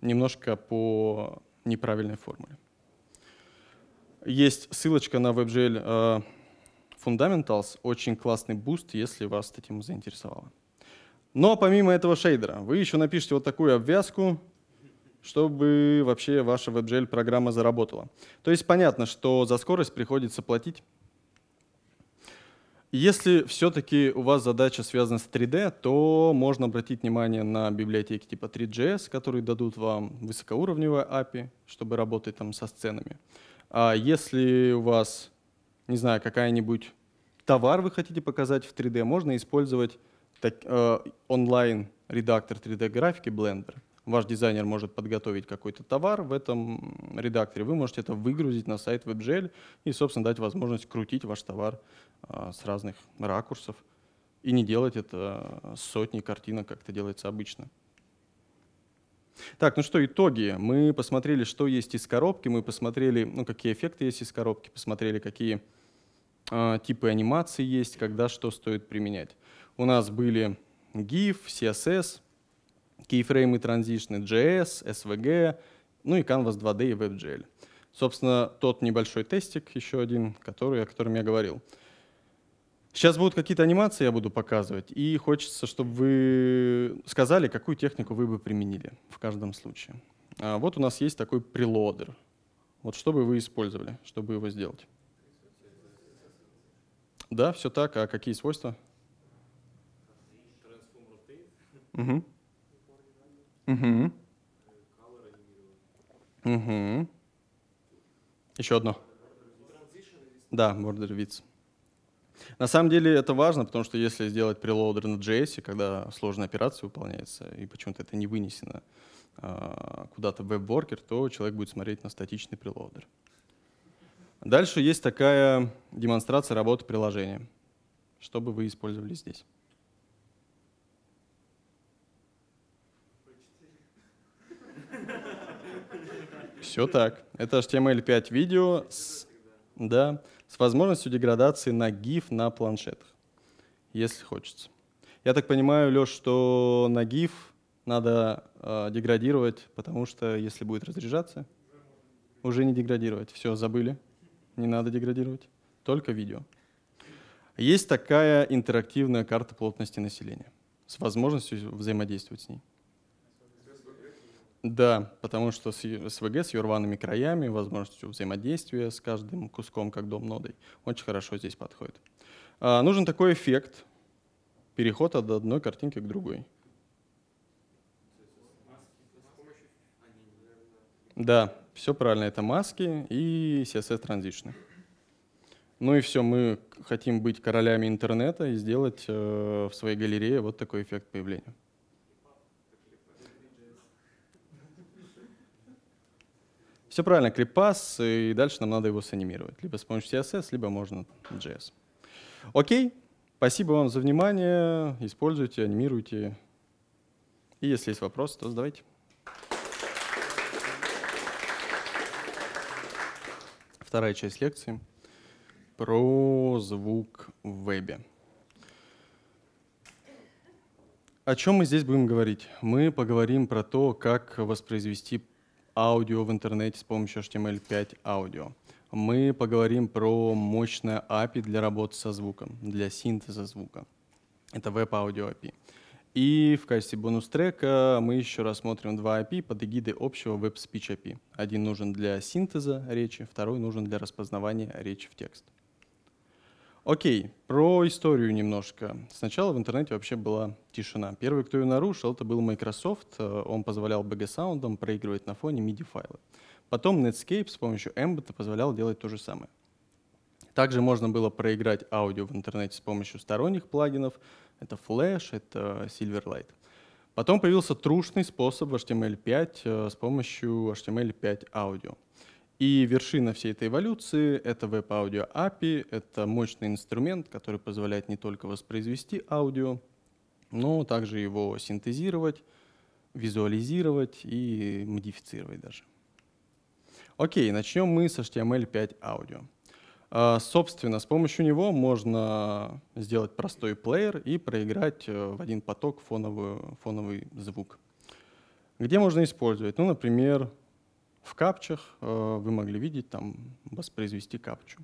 Немножко по неправильной формуле. Есть ссылочка на WebGL э, Fundamentals, очень классный буст, если вас этим заинтересовало. Но помимо этого шейдера, вы еще напишите вот такую обвязку, чтобы вообще ваша WebGL программа заработала. То есть понятно, что за скорость приходится платить, если все-таки у вас задача связана с 3D, то можно обратить внимание на библиотеки типа 3GS, которые дадут вам высокоуровневое API, чтобы работать там со сценами. А если у вас, не знаю, какая-нибудь товар вы хотите показать в 3D, можно использовать так, э, онлайн редактор 3D-графики Blender ваш дизайнер может подготовить какой-то товар в этом редакторе, вы можете это выгрузить на сайт WebGL и, собственно, дать возможность крутить ваш товар а, с разных ракурсов и не делать это сотни картинок, как это делается обычно. Так, ну что, итоги. Мы посмотрели, что есть из коробки, мы посмотрели, ну, какие эффекты есть из коробки, посмотрели, какие э, типы анимации есть, когда что стоит применять. У нас были GIF, CSS, кейфреймы транзишны JS, SVG, ну и Canvas 2D и WebGL. Собственно, тот небольшой тестик, еще один, который, о котором я говорил. Сейчас будут какие-то анимации, я буду показывать, и хочется, чтобы вы сказали, какую технику вы бы применили в каждом случае. А вот у нас есть такой прелодер. Вот что бы вы использовали, чтобы его сделать? Да, все так. А какие свойства? Угу. Угу. Угу. Еще одно. Да, Border Width. На самом деле это важно, потому что если сделать прелоудер на JS, когда сложная операция выполняется, и почему-то это не вынесено а, куда-то в веб-боркер, то человек будет смотреть на статичный прелоудер. Дальше есть такая демонстрация работы приложения. Что бы вы использовали здесь? Все так. Это HTML5 видео с, да, с возможностью деградации на GIF на планшетах, если хочется. Я так понимаю, Леш, что на GIF надо э, деградировать, потому что если будет разряжаться, уже не деградировать. Все, забыли. Не надо деградировать. Только видео. Есть такая интерактивная карта плотности населения с возможностью взаимодействовать с ней. Да, потому что с СВГ, с ее краями, возможностью взаимодействия с каждым куском, как дом нодой, очень хорошо здесь подходит. А, нужен такой эффект, переход от одной картинки к другой. Да, все правильно, это маски и CSS-транзишны. Ну и все, мы хотим быть королями интернета и сделать э, в своей галерее вот такой эффект появления. Все правильно, клипас, и дальше нам надо его санимировать. Либо с помощью CSS, либо можно JS. Окей, спасибо вам за внимание. Используйте, анимируйте. И если есть вопросы, то задавайте. Вторая часть лекции про звук в вебе. О чем мы здесь будем говорить? Мы поговорим про то, как воспроизвести аудио в интернете с помощью HTML5 эм аудио. Мы поговорим про мощное API для работы со звуком, для синтеза звука. Это веб-аудио API. И в качестве бонус-трека мы еще рассмотрим два API под эгидой общего веб-спич API. Один нужен для синтеза речи, второй нужен для распознавания речи в текст. Окей, про историю немножко. Сначала в интернете вообще была тишина. Первый, кто ее нарушил, это был Microsoft. Э, он позволял BG-саундам проигрывать на фоне MIDI-файлы. Потом Netscape с помощью Embed позволял делать то же самое. Также можно было проиграть аудио в интернете с помощью сторонних плагинов. Это Flash, это Silverlight. Потом появился трушный способ в HTML5 э, с помощью HTML5 аудио. И вершина всей этой эволюции — это веб-аудио API, это мощный инструмент, который позволяет не только воспроизвести аудио, но также его синтезировать, визуализировать и модифицировать даже. Окей, начнем мы с HTML5 Audio. Эм а, собственно, с помощью него можно сделать простой плеер и проиграть э, в один поток фоновый, фоновый звук. Где можно использовать? Ну, например, в капчах э, вы могли видеть, там воспроизвести капчу.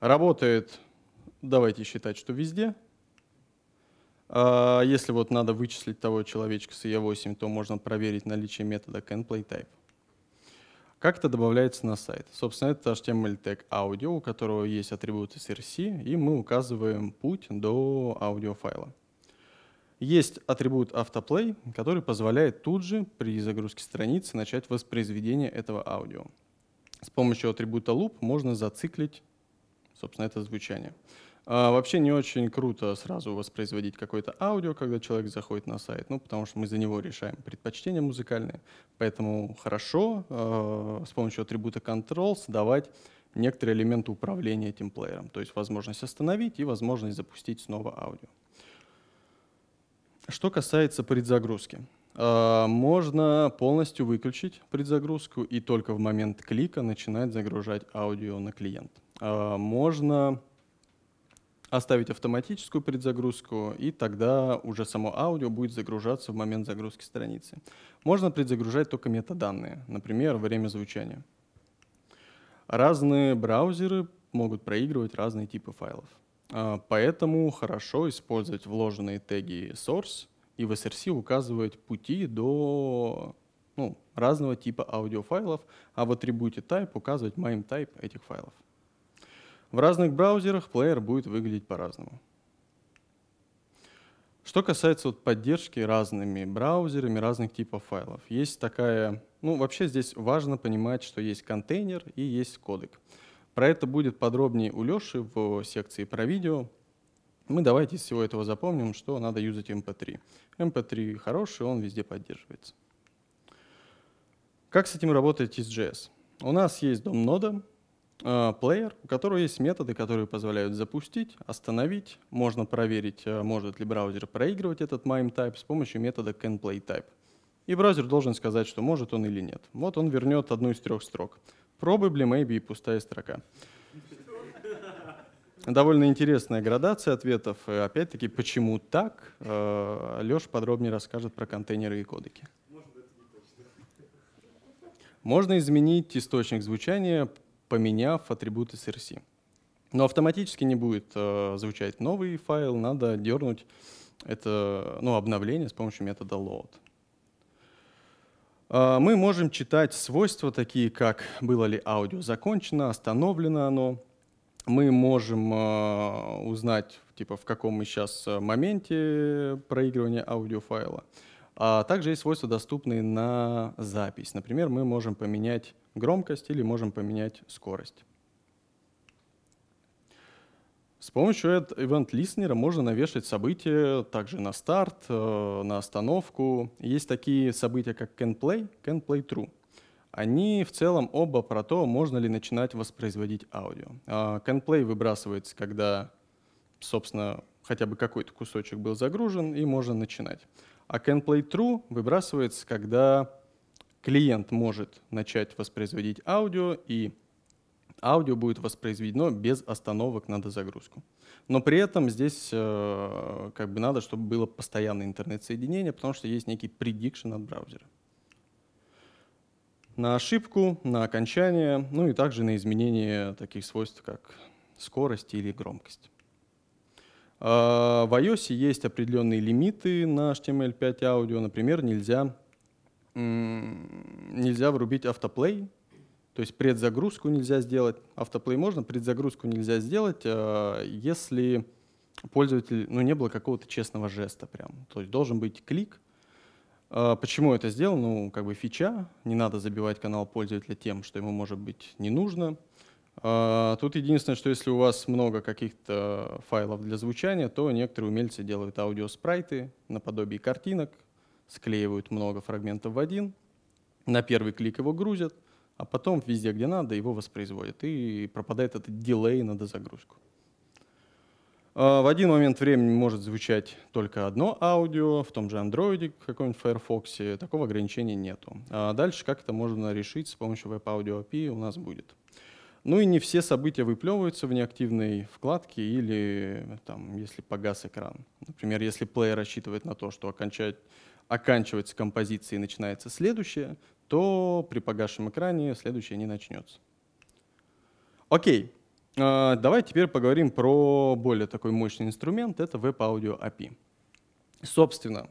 Работает, давайте считать, что везде. А, если вот надо вычислить того человечка с E8, то можно проверить наличие метода canPlayType. Как это добавляется на сайт? Собственно, это HTML эм тег аудио, у которого есть атрибуты src, и мы указываем путь до аудиофайла. файла. Есть атрибут автоплей, который позволяет тут же при загрузке страницы начать воспроизведение этого аудио. С помощью атрибута loop можно зациклить, собственно, это звучание. А, вообще не очень круто сразу воспроизводить какое-то аудио, когда человек заходит на сайт, ну, потому что мы за него решаем предпочтения музыкальные. Поэтому хорошо э, с помощью атрибута controls давать некоторые элементы управления этим плеером, то есть возможность остановить и возможность запустить снова аудио. Что касается предзагрузки, а, можно полностью выключить предзагрузку и только в момент клика начинать загружать аудио на клиент. А, можно оставить автоматическую предзагрузку, и тогда уже само аудио будет загружаться в момент загрузки страницы. Можно предзагружать только метаданные, например, время звучания. Разные браузеры могут проигрывать разные типы файлов. А, поэтому хорошо использовать вложенные теги source и в SRC указывать пути до ну, разного типа аудиофайлов, а в атрибуте type указывать mime type этих файлов. В разных браузерах плеер будет выглядеть по-разному. Что касается вот поддержки разными браузерами разных типов файлов, есть такая, ну вообще здесь важно понимать, что есть контейнер и есть кодек. Про это будет подробнее у Леши в секции про видео. Мы давайте из всего этого запомним, что надо юзать MP3. Эм MP3 эм хороший, он везде поддерживается. Как с этим работать из js? У нас есть дом нода, э, плеер, у которого есть методы, которые позволяют запустить, остановить. Можно проверить, э, может ли браузер проигрывать этот MIME type с помощью метода canPlayType. И браузер должен сказать, что может он или нет. Вот он вернет одну из трех строк. Probably, maybe и пустая строка. Довольно интересная градация ответов. Э, опять-таки, почему так? Э, Леша подробнее расскажет про контейнеры и кодеки. Можно изменить источник звучания, поменяв атрибуты src. Но автоматически не будет э, звучать новый файл, надо дернуть это ну, обновление с помощью метода load. А, мы можем читать свойства, такие как было ли аудио закончено, остановлено оно. Мы можем а, узнать, типа, в каком мы сейчас э, моменте проигрывания аудиофайла. А также есть свойства, доступные на запись. Например, мы можем поменять громкость или можем поменять скорость. С помощью этого Event Listener можно навешать события также на старт, э, на остановку. Есть такие события, как Can Play, Can Play True. Они в целом оба про то, можно ли начинать воспроизводить аудио. Can а, Play выбрасывается, когда, собственно, хотя бы какой-то кусочек был загружен, и можно начинать. А Can Play True выбрасывается, когда клиент может начать воспроизводить аудио, и аудио будет воспроизведено без остановок на дозагрузку. Но при этом здесь э, как бы надо, чтобы было постоянное интернет-соединение, потому что есть некий предикшн от браузера. На ошибку, на окончание, ну и также на изменение таких свойств, как скорость или громкость. А, в iOS есть определенные лимиты на HTML5 аудио. Например, нельзя, нельзя врубить автоплей, то есть предзагрузку нельзя сделать, автоплей можно, предзагрузку нельзя сделать, э, если пользователь, ну, не было какого-то честного жеста прям. То есть должен быть клик. Э, почему это сделал? Ну, как бы фича, не надо забивать канал пользователя тем, что ему, может быть, не нужно. Э, тут единственное, что если у вас много каких-то файлов для звучания, то некоторые умельцы делают аудиоспрайты наподобие картинок, склеивают много фрагментов в один, на первый клик его грузят – а потом везде, где надо, его воспроизводят. И пропадает этот дилей на дозагрузку. А, в один момент времени может звучать только одно аудио, в том же Android, в каком-нибудь Firefox, такого ограничения нету. А дальше как это можно решить с помощью Web Audio API у нас будет. Ну и не все события выплевываются в неактивной вкладке или там, если погас экран. Например, если плеер рассчитывает на то, что оканчивается композиция и начинается следующее, то при погашем экране следующее не начнется. Окей, э, давай теперь поговорим про более такой мощный инструмент, это Web Audio API. Собственно,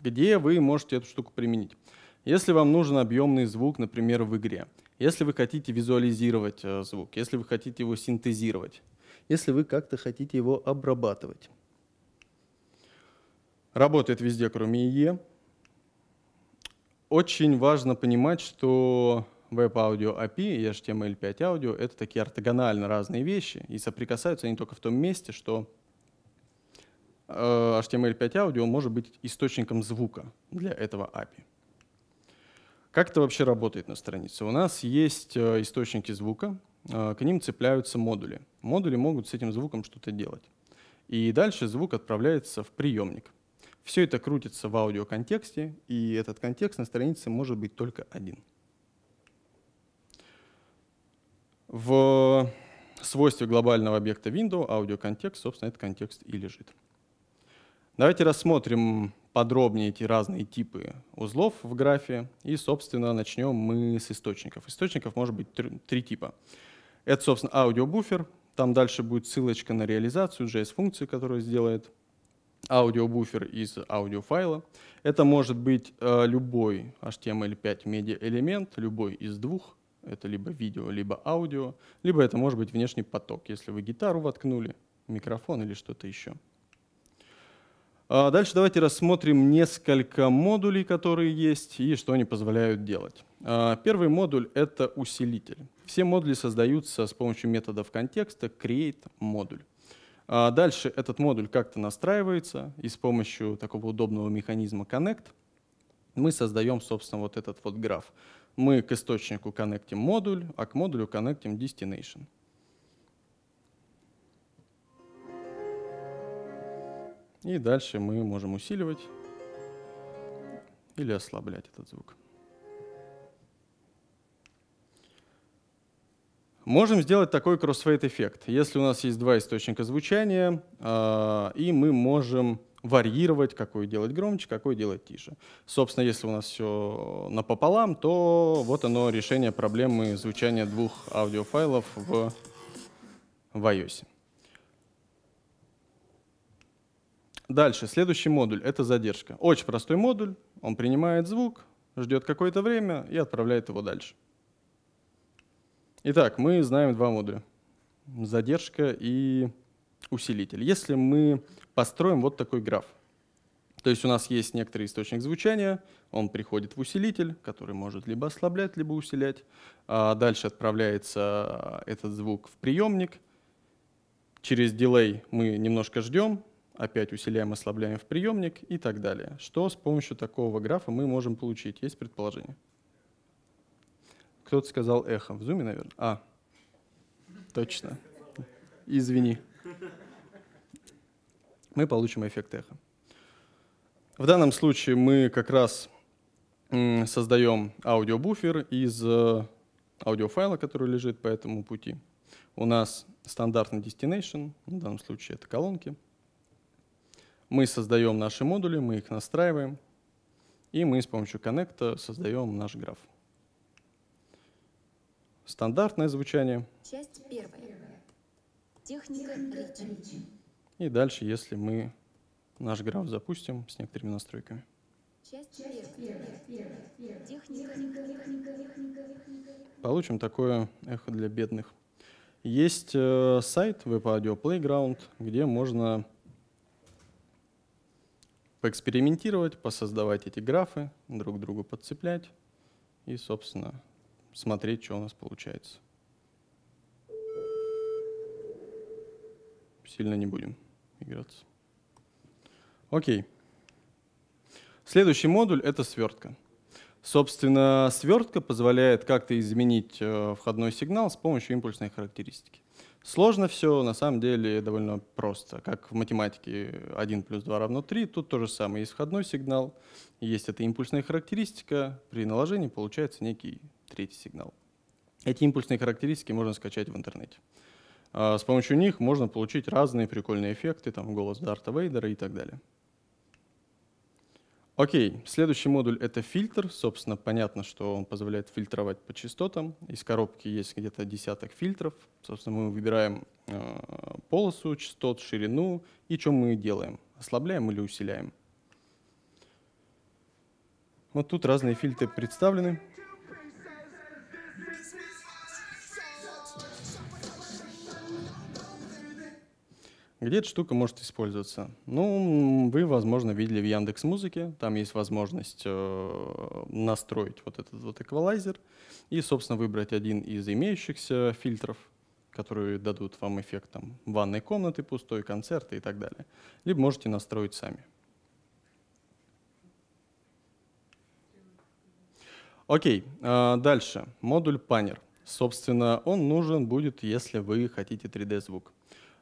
где вы можете эту штуку применить? Если вам нужен объемный звук, например, в игре, если вы хотите визуализировать э, звук, если вы хотите его синтезировать, если вы как-то хотите его обрабатывать. Работает везде, кроме IE очень важно понимать, что веб-аудио API и HTML5 эм аудио — это такие ортогонально разные вещи, и соприкасаются они только в том месте, что HTML5 э, эм аудио может быть источником звука для этого API. Как это вообще работает на странице? У нас есть э, источники звука, э, к ним цепляются модули. Модули могут с этим звуком что-то делать. И дальше звук отправляется в приемник. Все это крутится в аудиоконтексте, и этот контекст на странице может быть только один. В свойстве глобального объекта window аудиоконтекст, собственно, этот контекст и лежит. Давайте рассмотрим подробнее эти разные типы узлов в графе. И, собственно, начнем мы с источников. Источников может быть три, три типа. Это, собственно, аудиобуфер. Там дальше будет ссылочка на реализацию JS-функции, которую сделает аудиобуфер из аудиофайла. Это может быть э, любой HTML5 медиа-элемент, любой из двух. Это либо видео, либо аудио, либо это может быть внешний поток, если вы гитару воткнули, микрофон или что-то еще. А дальше давайте рассмотрим несколько модулей, которые есть и что они позволяют делать. А, первый модуль — это усилитель. Все модули создаются с помощью методов контекста create модуль. А дальше этот модуль как-то настраивается, и с помощью такого удобного механизма Connect мы создаем, собственно, вот этот вот граф. Мы к источнику коннектим модуль, а к модулю коннектим destination. И дальше мы можем усиливать или ослаблять этот звук. Можем сделать такой кроссфейт эффект. Если у нас есть два источника звучания, а, и мы можем варьировать, какой делать громче, какой делать тише. Собственно, если у нас все напополам, то вот оно решение проблемы звучания двух аудиофайлов в, в iOS. Дальше, следующий модуль — это задержка. Очень простой модуль, он принимает звук, ждет какое-то время и отправляет его дальше. Итак, мы знаем два модуля. Задержка и усилитель. Если мы построим вот такой граф, то есть у нас есть некоторый источник звучания, он приходит в усилитель, который может либо ослаблять, либо усилять. А дальше отправляется этот звук в приемник. Через дилей мы немножко ждем, опять усиляем, ослабляем в приемник и так далее. Что с помощью такого графа мы можем получить? Есть предположение? Кто-то сказал эхо. В зуме, наверное? А, точно. Извини. Мы получим эффект эхо. В данном случае мы как раз создаем аудиобуфер из э, аудиофайла, который лежит по этому пути. У нас стандартный destination, в данном случае это колонки. Мы создаем наши модули, мы их настраиваем, и мы с помощью коннекта создаем наш граф стандартное звучание. Часть первая. Техника речи. И дальше, если мы наш граф запустим с некоторыми настройками. Часть первая. первая. первая. Техника. Получим такое эхо для бедных. Есть э, сайт WebAudio Playground, где можно поэкспериментировать, посоздавать эти графы, друг другу подцеплять и, собственно, смотреть, что у нас получается. Сильно не будем играться. Окей. Следующий модуль — это свертка. Собственно, свертка позволяет как-то изменить э, входной сигнал с помощью импульсной характеристики. Сложно все, на самом деле довольно просто. Как в математике 1 плюс 2 равно 3, тут то же самое. Есть входной сигнал, есть эта импульсная характеристика. При наложении получается некий третий сигнал. Эти импульсные характеристики можно скачать в интернете. А, с помощью них можно получить разные прикольные эффекты, там голос Дарта Вейдера и так далее. Окей, следующий модуль — это фильтр. Собственно, понятно, что он позволяет фильтровать по частотам. Из коробки есть где-то десяток фильтров. Собственно, мы выбираем а, полосу частот, ширину и что мы делаем — ослабляем или усиляем. Вот тут разные фильтры представлены. Где эта штука может использоваться? Ну, вы, возможно, видели в Яндекс Музыке. Там есть возможность э, настроить вот этот вот эквалайзер и, собственно, выбрать один из имеющихся фильтров, которые дадут вам эффект там, ванной комнаты пустой, концерта и так далее. Либо можете настроить сами. Окей, э, дальше. Модуль Panner. Собственно, он нужен будет, если вы хотите 3D-звук.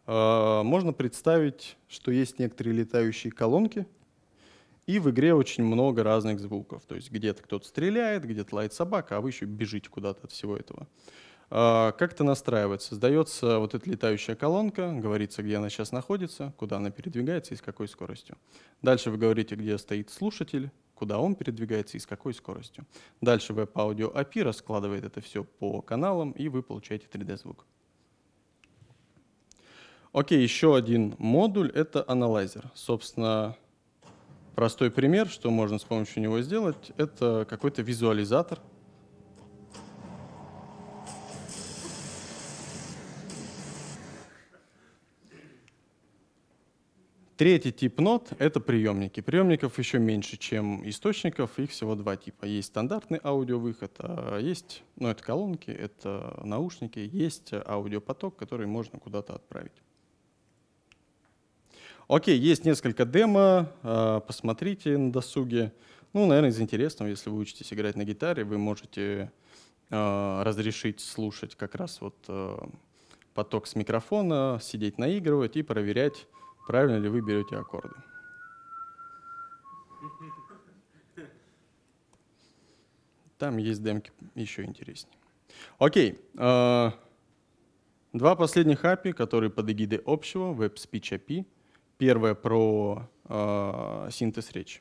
А, можно представить, что есть некоторые летающие колонки, и в игре очень много разных звуков. То есть где-то кто-то стреляет, где-то лает собака, а вы еще бежите куда-то от всего этого. А, как это настраивается? Создается вот эта летающая колонка, говорится, где она сейчас находится, куда она передвигается и с какой скоростью. Дальше вы говорите, где стоит слушатель, куда он передвигается и с какой скоростью. Дальше веб-аудио API раскладывает это все по каналам, и вы получаете 3D-звук. Окей, еще один модуль — это аналайзер. Собственно, простой пример, что можно с помощью него сделать, это какой-то визуализатор. Третий тип нод — это приемники. Приемников еще меньше, чем источников, их всего два типа. Есть стандартный аудиовыход, а есть, ну это колонки, это наушники, есть аудиопоток, который можно куда-то отправить. Окей, есть несколько демо, а, посмотрите на досуге. Ну, наверное, из интересного, если вы учитесь играть на гитаре, вы можете а, разрешить слушать как раз вот а, поток с микрофона, сидеть наигрывать и проверять, правильно ли вы берете аккорды. Там есть демки еще интереснее. Окей. Два последних API, которые под эгидой общего, WebSpeech API — Первое про э, синтез речи.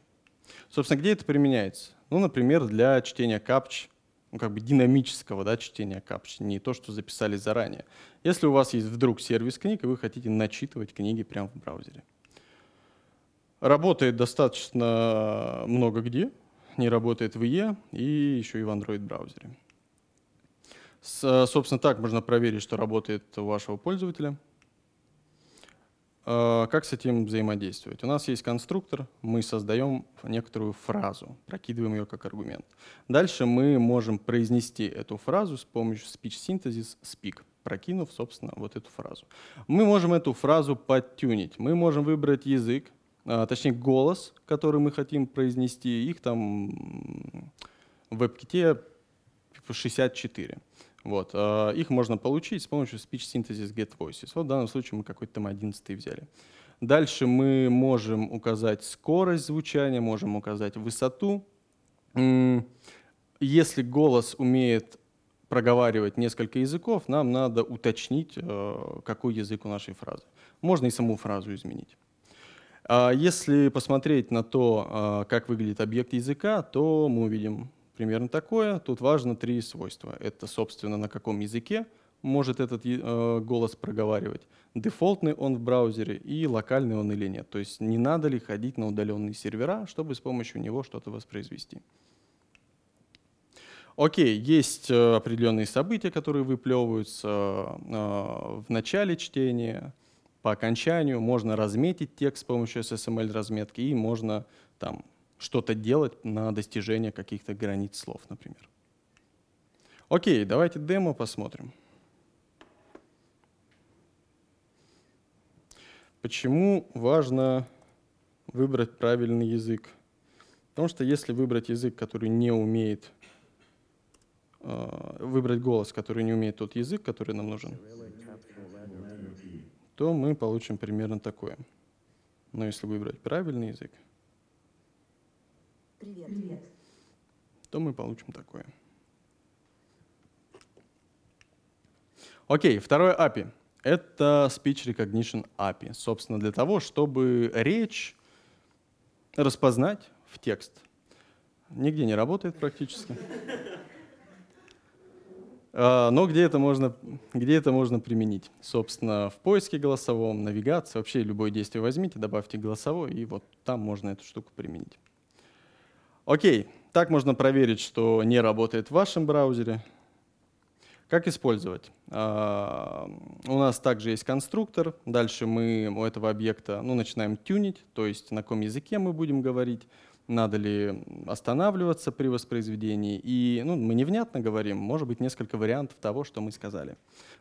Собственно, где это применяется? Ну, например, для чтения капч, ну, как бы динамического да, чтения капч, не то, что записали заранее. Если у вас есть вдруг сервис книг, и вы хотите начитывать книги прямо в браузере. Работает достаточно много где, не работает в IE и еще и в Android браузере. С, собственно, так можно проверить, что работает у вашего пользователя – Э, как с этим взаимодействовать? У нас есть конструктор, мы создаем некоторую фразу, прокидываем ее как аргумент. Дальше мы можем произнести эту фразу с помощью speech synthesis speak, прокинув, собственно, вот эту фразу. Мы можем эту фразу подтюнить. Мы можем выбрать язык, э, точнее голос, который мы хотим произнести. Их там в WebKit 64. Вот. А, их можно получить с помощью Speech Synthesis Get Voices. Вот в данном случае мы какой-то там 11 взяли. Дальше мы можем указать скорость звучания, можем указать высоту. Если голос умеет проговаривать несколько языков, нам надо уточнить, э, какой язык у нашей фразы. Можно и саму фразу изменить. А если посмотреть на то, а, как выглядит объект языка, то мы увидим примерно такое. Тут важно три свойства. Это, собственно, на каком языке может этот э, голос проговаривать, дефолтный он в браузере и локальный он или нет. То есть не надо ли ходить на удаленные сервера, чтобы с помощью него что-то воспроизвести. Окей, есть э, определенные события, которые выплевываются э, в начале чтения, по окончанию. Можно разметить текст с помощью SSML-разметки эм и можно там что-то делать на достижение каких-то границ слов, например. Окей, давайте демо посмотрим. Почему важно выбрать правильный язык? Потому что если выбрать язык, который не умеет, а, выбрать голос, который не умеет тот язык, который нам нужен, то мы получим примерно такое. Но если выбрать правильный язык, Привет. Привет. То мы получим такое. Окей, второе API. Это Speech Recognition API. Собственно, для того, чтобы речь распознать в текст. Нигде не работает практически. А, но где это, можно, где это можно применить? Собственно, в поиске голосовом, навигации, вообще любое действие возьмите, добавьте голосовой, и вот там можно эту штуку применить. Окей, так можно проверить, что не работает в вашем браузере. Как использовать? А, у нас также есть конструктор. Дальше мы у этого объекта ну, начинаем тюнить, то есть на каком языке мы будем говорить, надо ли останавливаться при воспроизведении. И ну, мы невнятно говорим, может быть, несколько вариантов того, что мы сказали.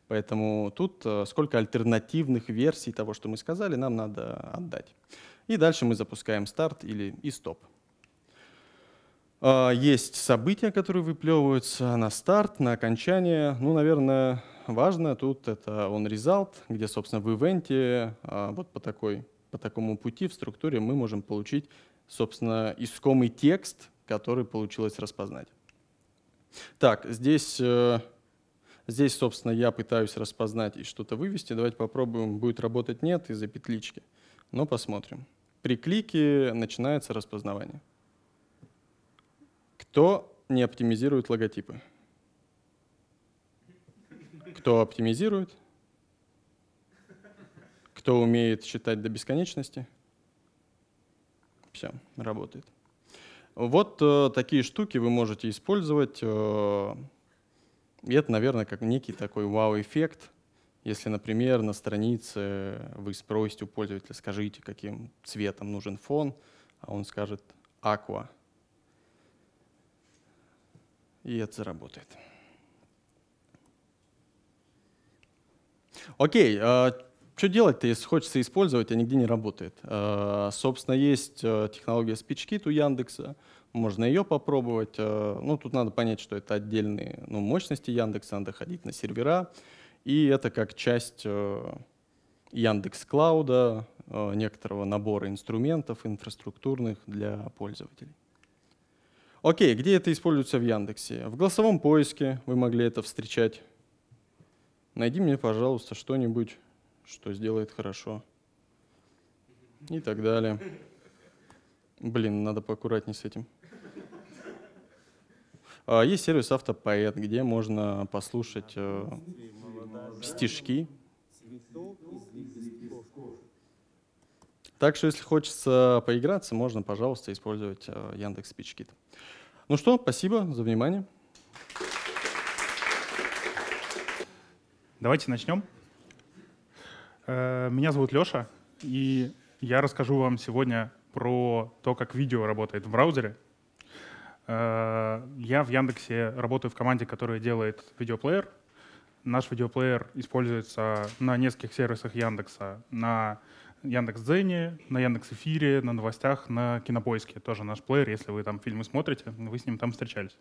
Поэтому тут э, сколько альтернативных версий того, что мы сказали, нам надо отдать. И дальше мы запускаем старт или и стоп. А, есть события, которые выплевываются на старт, на окончание. Ну, наверное, важно тут это он result, где, собственно, в ивенте а, вот по, такой, по такому пути в структуре мы можем получить, собственно, искомый текст, который получилось распознать. Так, здесь, э, здесь, собственно, я пытаюсь распознать и что-то вывести. Давайте попробуем, будет работать нет из-за петлички. Но посмотрим. При клике начинается распознавание. Кто не оптимизирует логотипы? Кто оптимизирует? Кто умеет считать до бесконечности? Все, работает. Вот э, такие штуки вы можете использовать. Э, это, наверное, как некий такой вау-эффект. Если, например, на странице вы спросите у пользователя, скажите, каким цветом нужен фон, а он скажет «аква», и это заработает. Окей, а что делать-то, если хочется использовать, а нигде не работает? А, собственно, есть э, технология SpeechKit у Яндекса, можно ее попробовать. А, ну, тут надо понять, что это отдельные ну, мощности Яндекса, надо ходить на сервера, и это как часть э, Яндекс Клауда, э, некоторого набора инструментов инфраструктурных для пользователей. Окей, где это используется в Яндексе? В голосовом поиске вы могли это встречать. Найди мне, пожалуйста, что-нибудь, что сделает хорошо. И так далее. Блин, надо поаккуратнее с этим. А, есть сервис Автопоэт, где можно послушать э, стишки. Так что, если хочется поиграться, можно, пожалуйста, использовать э, Яндекс Спичкит. Ну что, спасибо за внимание. Давайте начнем. Э, меня зовут Леша, и я расскажу вам сегодня про то, как видео работает в браузере. Э, я в Яндексе работаю в команде, которая делает видеоплеер. Наш видеоплеер используется на нескольких сервисах Яндекса, на Яндекс.Дзене, на Яндекс.Эфире, на новостях, на Кинопоиске. Тоже наш плеер, если вы там фильмы смотрите, вы с ним там встречались.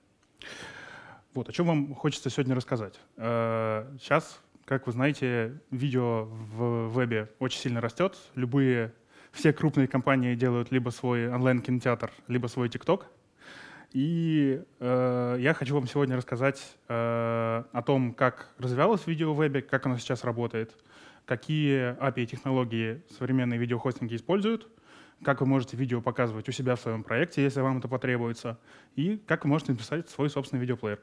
Вот, о чем вам хочется сегодня рассказать. Сейчас, э, как вы знаете, видео в вебе очень сильно растет. Любые, все крупные компании делают либо свой онлайн-кинотеатр, либо свой ТикТок. И э, я хочу вам сегодня рассказать э, о том, как развивалось видео в вебе, как оно сейчас работает, какие API-технологии современные видеохостинги используют, как вы можете видео показывать у себя в своем проекте, если вам это потребуется, и как вы можете написать свой собственный видеоплеер.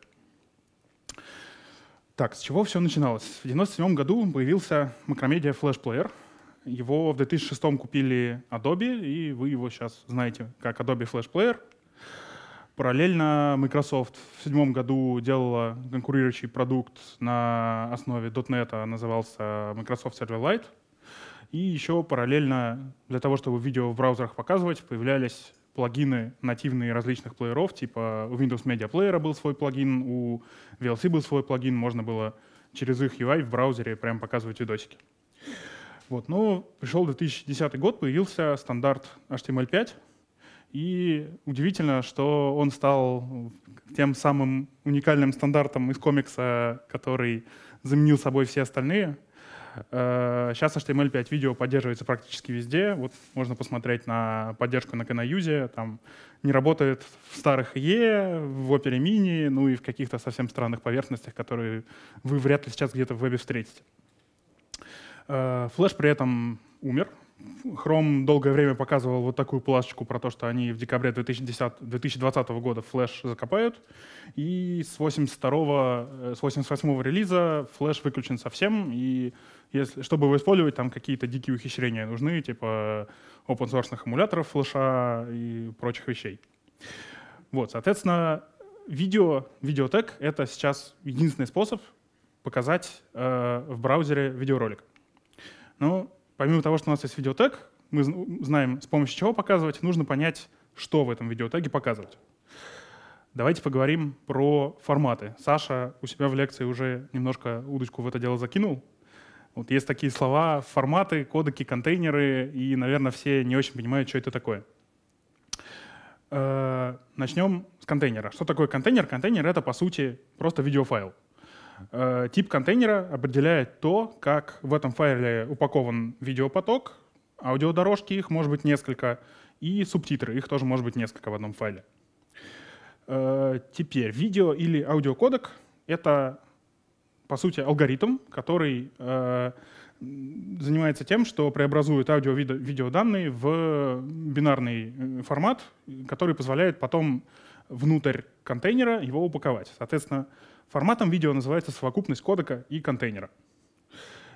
Так, с чего все начиналось? В 1997 году появился Macromedia Flash Player. Его в 2006 купили Adobe, и вы его сейчас знаете как Adobe Flash Player — Параллельно Microsoft в седьмом году делала конкурирующий продукт на основе .NET, а назывался Microsoft Server И еще параллельно для того, чтобы видео в браузерах показывать, появлялись плагины нативные различных плееров, типа у Windows Media Player был свой плагин, у VLC был свой плагин, можно было через их UI в браузере прям показывать видосики. Вот, но ну, пришел 2010 год, появился стандарт HTML5, и удивительно, что он стал тем самым уникальным стандартом из комикса, который заменил собой все остальные. Э, сейчас HTML5 видео поддерживается практически везде. Вот можно посмотреть на поддержку на Канаюзе. Там не работает в старых E, в опере мини, ну и в каких-то совсем странных поверхностях, которые вы вряд ли сейчас где-то в вебе встретите. Флэш при этом умер, Chrome долгое время показывал вот такую плашечку про то, что они в декабре 2010, 2020 года Flash закопают, и с 82 э, с 88 релиза Flash выключен совсем, и если, чтобы его использовать, там какие-то дикие ухищрения нужны, типа open-source эмуляторов Flash и прочих вещей. Вот, соответственно, видео, видеотек — это сейчас единственный способ показать э, в браузере видеоролик. Ну, помимо того, что у нас есть видеотег, мы знаем, с помощью чего показывать, нужно понять, что в этом видеотеге показывать. Давайте поговорим про форматы. Саша у себя в лекции уже немножко удочку в это дело закинул. Вот есть такие слова, форматы, кодеки, контейнеры, и, наверное, все не очень понимают, что это такое. Э, начнем с контейнера. Что такое контейнер? Контейнер — это, по сути, просто видеофайл. Э, тип контейнера определяет то, как в этом файле упакован видеопоток, аудиодорожки, их может быть несколько, и субтитры, их тоже может быть несколько в одном файле. Э, теперь, видео или аудиокодек — это, по сути, алгоритм, который э, занимается тем, что преобразует аудио-видеоданные в бинарный формат, который позволяет потом внутрь контейнера его упаковать. Соответственно, Форматом видео называется совокупность кодека и контейнера.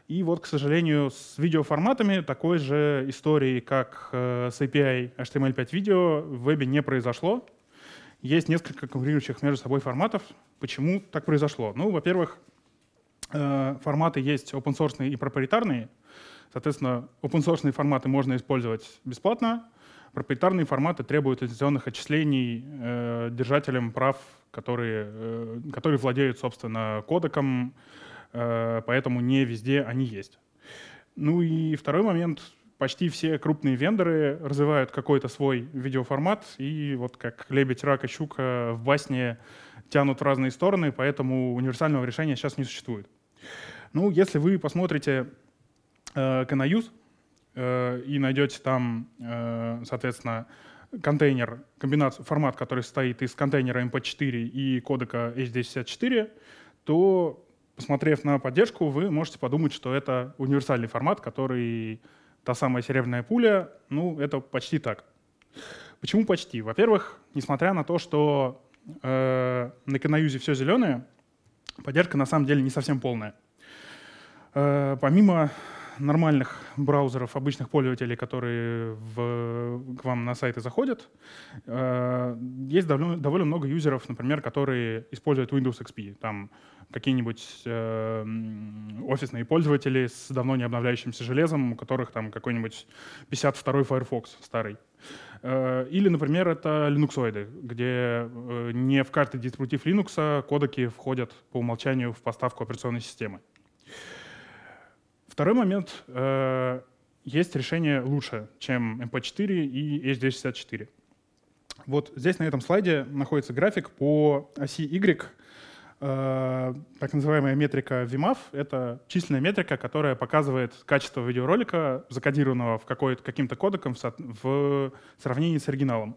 И вот, к сожалению, с видеоформатами такой же истории, как э, с API HTML5 видео, в вебе не произошло. Есть несколько конкурирующих между собой форматов. Почему так произошло? Ну, во-первых, э, форматы есть open-source и проприетарные. Соответственно, open-source форматы можно использовать бесплатно. Проприетарные форматы требуют лицензионных отчислений э, держателям прав которые, э, которые владеют, собственно, кодеком, э, поэтому не везде они есть. Ну и второй момент. Почти все крупные вендоры развивают какой-то свой видеоформат, и вот как лебедь, рак и щука в басне тянут в разные стороны, поэтому универсального решения сейчас не существует. Ну, если вы посмотрите э, Canayus э, и найдете там, э, соответственно, контейнер, комбинация, формат, который состоит из контейнера MP4 и кодека HD64, то, посмотрев на поддержку, вы можете подумать, что это универсальный формат, который та самая серебряная пуля, ну, это почти так. Почему почти? Во-первых, несмотря на то, что э, на Канаюзе все зеленое, поддержка на самом деле не совсем полная. Э, помимо нормальных браузеров, обычных пользователей, которые в, к вам на сайты заходят, э, есть довольно, довольно много юзеров, например, которые используют Windows XP. Там какие-нибудь э, офисные пользователи с давно не обновляющимся железом, у которых там какой-нибудь 52-й Firefox старый. Э, или, например, это линуксоиды, где э, не в карты дистрибутив Linux а кодеки входят по умолчанию в поставку операционной системы. Э, Второй момент. Э, есть решение лучше, чем MP4 эм и H264. Вот здесь на этом слайде находится график по оси Y, э, так называемая метрика VMAF. Это численная метрика, которая показывает качество видеоролика, закодированного в каким-то кодеком в, сравнении с оригиналом.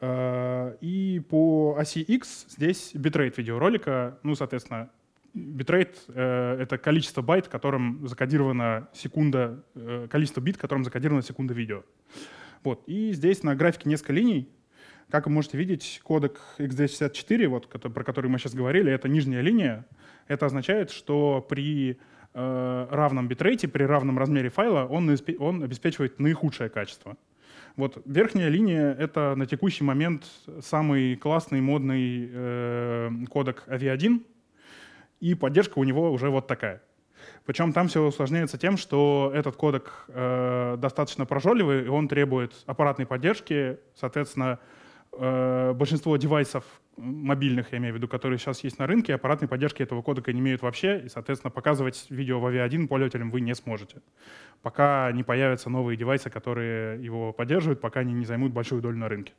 Э, и по оси X здесь битрейт видеоролика, ну, соответственно, битрейт э, — это количество байт, которым закодирована секунда, э, количество бит, которым закодирована секунда видео. Вот. И здесь на графике несколько линий. Как вы можете видеть, кодек X264, вот, про который мы сейчас говорили, это нижняя линия. Это означает, что при э, равном битрейте, при равном размере файла, он, он обеспечивает наихудшее качество. Вот верхняя линия — это на текущий момент самый классный, модный э, кодек av 1 и поддержка у него уже вот такая. Причем там все усложняется тем, что этот кодек э, достаточно прожорливый, и он требует аппаратной поддержки. Соответственно, э, большинство девайсов мобильных, я имею в виду, которые сейчас есть на рынке, аппаратной поддержки этого кодека не имеют вообще, и, соответственно, показывать видео в AV1 пользователям вы не сможете, пока не появятся новые девайсы, которые его поддерживают, пока они не займут большую долю на рынке.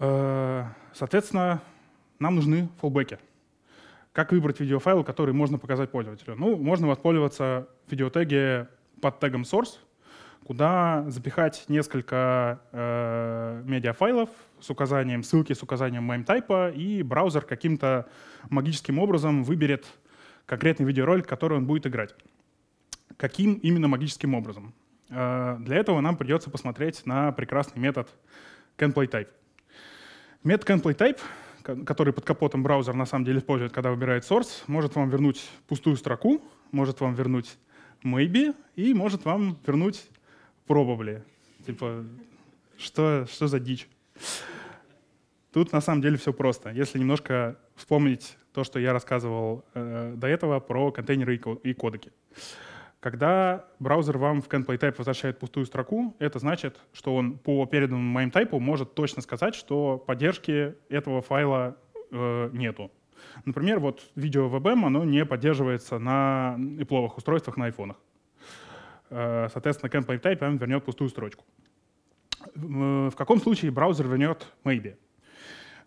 Э, соответственно, нам нужны фоллбеки. Как выбрать видеофайл, который можно показать пользователю? Ну, можно воспользоваться видеотеги под тегом source, куда запихать несколько э, медиафайлов с указанием ссылки, с указанием mime типа, и браузер каким-то магическим образом выберет конкретный видеоролик, который он будет играть. Каким именно магическим образом? Э, для этого нам придется посмотреть на прекрасный метод canPlayType. Метод canPlayType который под капотом браузер на самом деле использует, когда выбирает source, может вам вернуть пустую строку, может вам вернуть maybe и может вам вернуть probably. Типа, что, что за дичь? Тут на самом деле все просто. Если немножко вспомнить то, что я рассказывал э, до этого про контейнеры и, и кодеки. Э, когда браузер вам в canPlayType возвращает пустую строку, это значит, что он по переданному моим тайпу может точно сказать, что поддержки этого файла э, нету. Например, вот видео VBM, оно не поддерживается на ипловых устройствах, на айфонах. Э, соответственно, canPlayType вам вернет пустую строчку. Э, в каком случае браузер вернет maybe?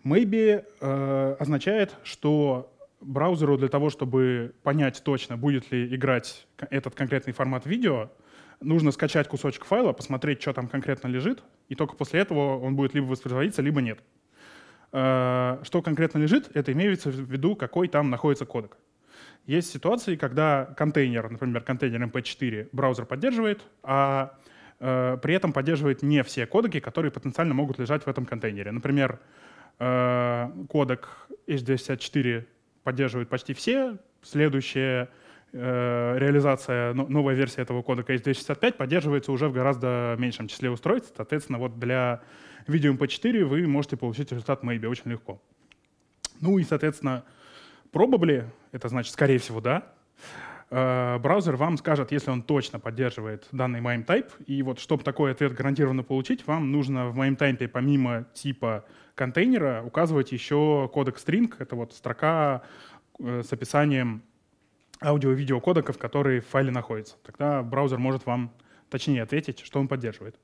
Maybe э, означает, что браузеру для того, чтобы понять точно, будет ли играть этот конкретный формат видео, нужно скачать кусочек файла, посмотреть, что там конкретно лежит, и только после этого он будет либо воспроизводиться, либо нет. Э, что конкретно лежит, это имеется в виду, какой там находится кодек. Есть ситуации, когда контейнер, например, контейнер MP4 браузер поддерживает, а э, при этом поддерживает не все кодеки, которые потенциально могут лежать в этом контейнере. Например, э, кодек H264 поддерживают почти все. Следующая э, реализация, ну, новая версия этого кода KS265 поддерживается уже в гораздо меньшем числе устройств. Соответственно, вот для видео MP4 вы можете получить результат Maybe очень легко. Ну и, соответственно, probably, это значит, скорее всего, да. Э, браузер вам скажет, если он точно поддерживает данный MIME-type. И вот чтобы такой ответ гарантированно получить, вам нужно в MIME-type помимо типа контейнера указывать еще кодек string. Это вот строка э, с описанием аудио-видео кодеков, которые в файле находятся. Тогда браузер может вам точнее ответить, что он поддерживает.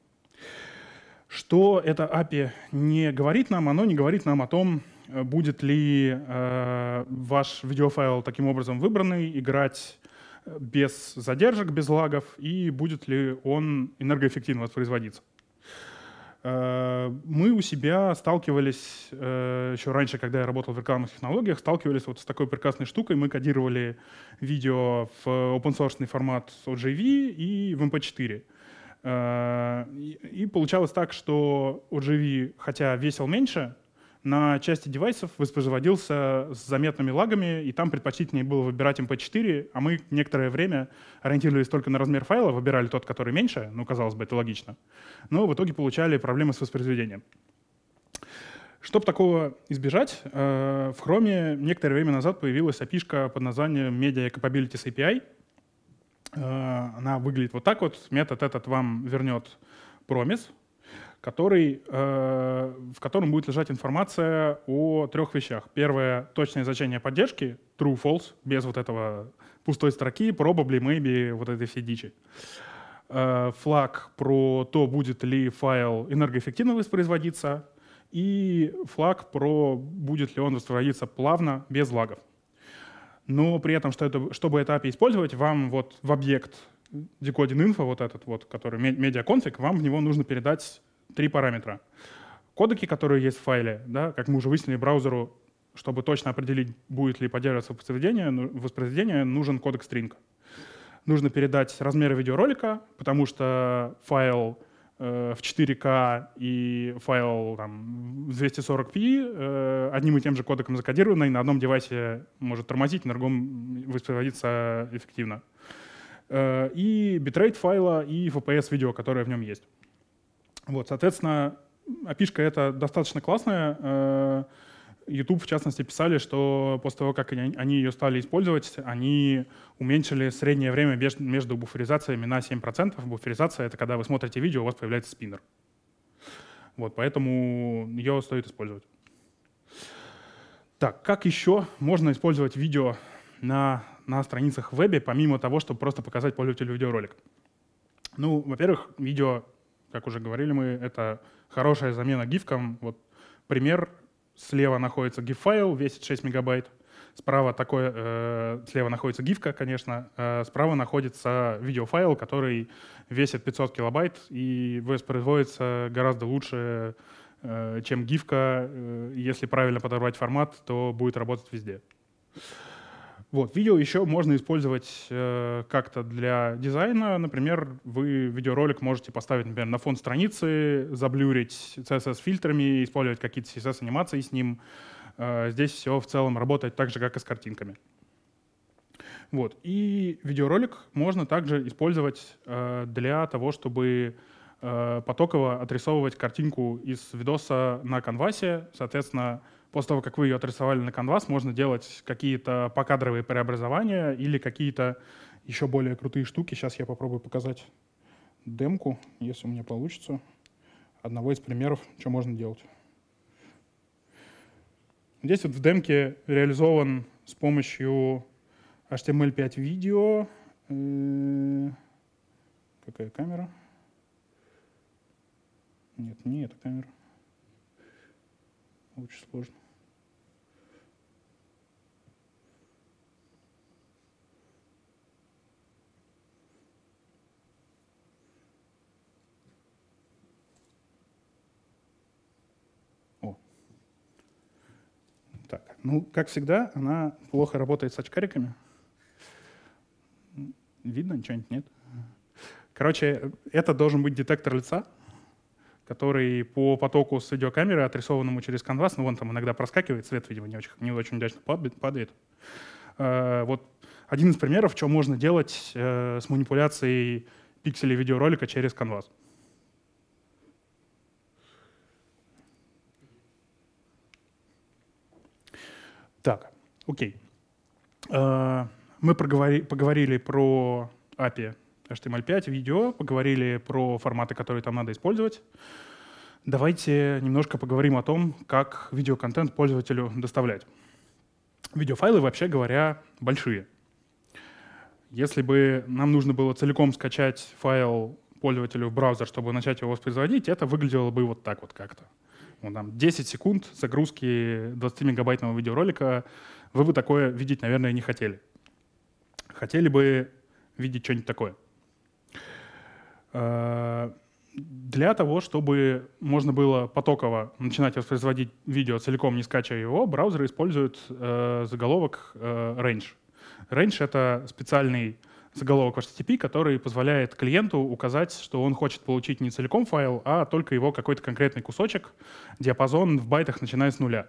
Что это API не говорит нам? Оно не говорит нам о том, э, будет ли э, ваш видеофайл таким образом выбранный, играть без задержек, без лагов, и будет ли он энергоэффективно воспроизводиться. Э, мы у себя сталкивались э, еще раньше, когда я работал в рекламных технологиях, сталкивались вот с такой прекрасной штукой. Мы кодировали видео в open-source формат OGV и в MP4. Э, и получалось так, что OGV хотя весил меньше, на части девайсов воспроизводился с заметными лагами, и там предпочтительнее было выбирать MP4, а мы некоторое время ориентировались только на размер файла, выбирали тот, который меньше, ну, казалось бы, это логично, но в итоге получали проблемы с воспроизведением. Чтобы такого избежать, э, в Chrome некоторое время назад появилась api под названием Media Capabilities API. Э, она выглядит вот так вот. Метод этот вам вернет промис, который, э, в котором будет лежать информация о трех вещах. Первое — точное значение поддержки, true-false, без вот этого пустой строки, probably, maybe, вот этой всей дичи. Э, флаг про то, будет ли файл энергоэффективно воспроизводиться, и флаг про будет ли он воспроизводиться плавно, без лагов. Но при этом, что это, чтобы это API использовать, вам вот в объект decoding info, вот этот вот, который медиаконфиг, вам в него нужно передать три параметра. Кодеки, которые есть в файле, да, как мы уже выяснили, браузеру, чтобы точно определить, будет ли поддерживаться воспроизведение, ну, воспроизведение нужен кодек стринг. Нужно передать размеры видеоролика, потому что файл э, в 4К и файл там, 240p э, одним и тем же кодеком закодированный на одном девайсе может тормозить, на другом воспроизводиться эффективно. Э, и битрейт файла, и FPS видео, которое в нем есть. Вот, соответственно, api это достаточно классная. Э, YouTube, в частности, писали, что после того, как они ее стали использовать, они уменьшили среднее время между буферизациями на 7%. Буферизация — это когда вы смотрите видео, у вас появляется спиннер. Вот, поэтому ее стоит использовать. Так, как еще можно использовать видео на, на страницах в вебе, помимо того, чтобы просто показать пользователю видеоролик? Ну, во-первых, видео как уже говорили мы, это хорошая замена гифкам. Вот пример. Слева находится GIF-файл, весит 6 мегабайт. Справа такое: э, слева находится гифка, конечно. Э, справа находится видеофайл, который весит 500 килобайт и воспроизводится гораздо лучше, э, чем гифка. Э, если правильно подобрать формат, то будет работать везде. Вот, видео еще можно использовать э, как-то для дизайна. Например, вы видеоролик можете поставить, например, на фон страницы, заблюрить CSS-фильтрами, использовать какие-то CSS-анимации с ним. Э, здесь все в целом работает так же, как и с картинками. Вот. И видеоролик можно также использовать э, для того, чтобы э, потоково отрисовывать картинку из видоса на конвасе. Соответственно, после того, как вы ее отрисовали на канвас, можно делать какие-то покадровые преобразования или какие-то еще более крутые штуки. Сейчас я попробую показать демку, если у меня получится, одного из примеров, что можно делать. Здесь вот в демке реализован с помощью HTML5 видео. Э, какая камера? Нет, не эта камера. Очень сложно. так. Ну, как всегда, она плохо работает с очкариками. Видно, ничего-нибудь нет. Короче, это должен быть детектор лица, который по потоку с видеокамеры, отрисованному через канвас, ну, вон там иногда проскакивает, цвет, видимо, не очень, не очень удачно падает. Э, вот один из примеров, что можно делать э, с манипуляцией пикселей видеоролика через канвас. Так, окей. Э, мы проговори, поговорили про API HTML5 видео, поговорили про форматы, которые там надо использовать. Давайте немножко поговорим о том, как видеоконтент пользователю доставлять. Видеофайлы, вообще говоря, большие. Если бы нам нужно было целиком скачать файл пользователю в браузер, чтобы начать его воспроизводить, это выглядело бы вот так вот как-то ну, там, 10 секунд загрузки 20-мегабайтного видеоролика, вы бы такое видеть, наверное, не хотели. Хотели бы видеть что-нибудь такое. Э, для того, чтобы можно было потоково начинать воспроизводить видео, целиком не скачивая его, браузеры используют э, заголовок э, range. Range — это специальный заголовок в HTTP, который позволяет клиенту указать, что он хочет получить не целиком файл, а только его какой-то конкретный кусочек. Диапазон в байтах начиная с нуля.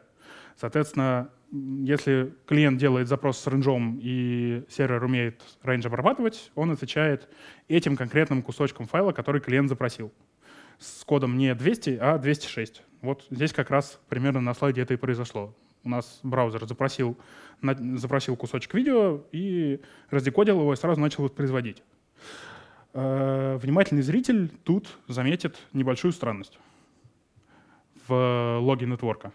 Соответственно, если клиент делает запрос с рейнджом и сервер умеет рейндж обрабатывать, он отвечает этим конкретным кусочком файла, который клиент запросил. С кодом не 200, а 206. Вот здесь как раз примерно на слайде это и произошло у нас браузер запросил, на, запросил кусочек видео и раздекодил его и сразу начал воспроизводить. Э, внимательный зритель тут заметит небольшую странность в логе нетворка.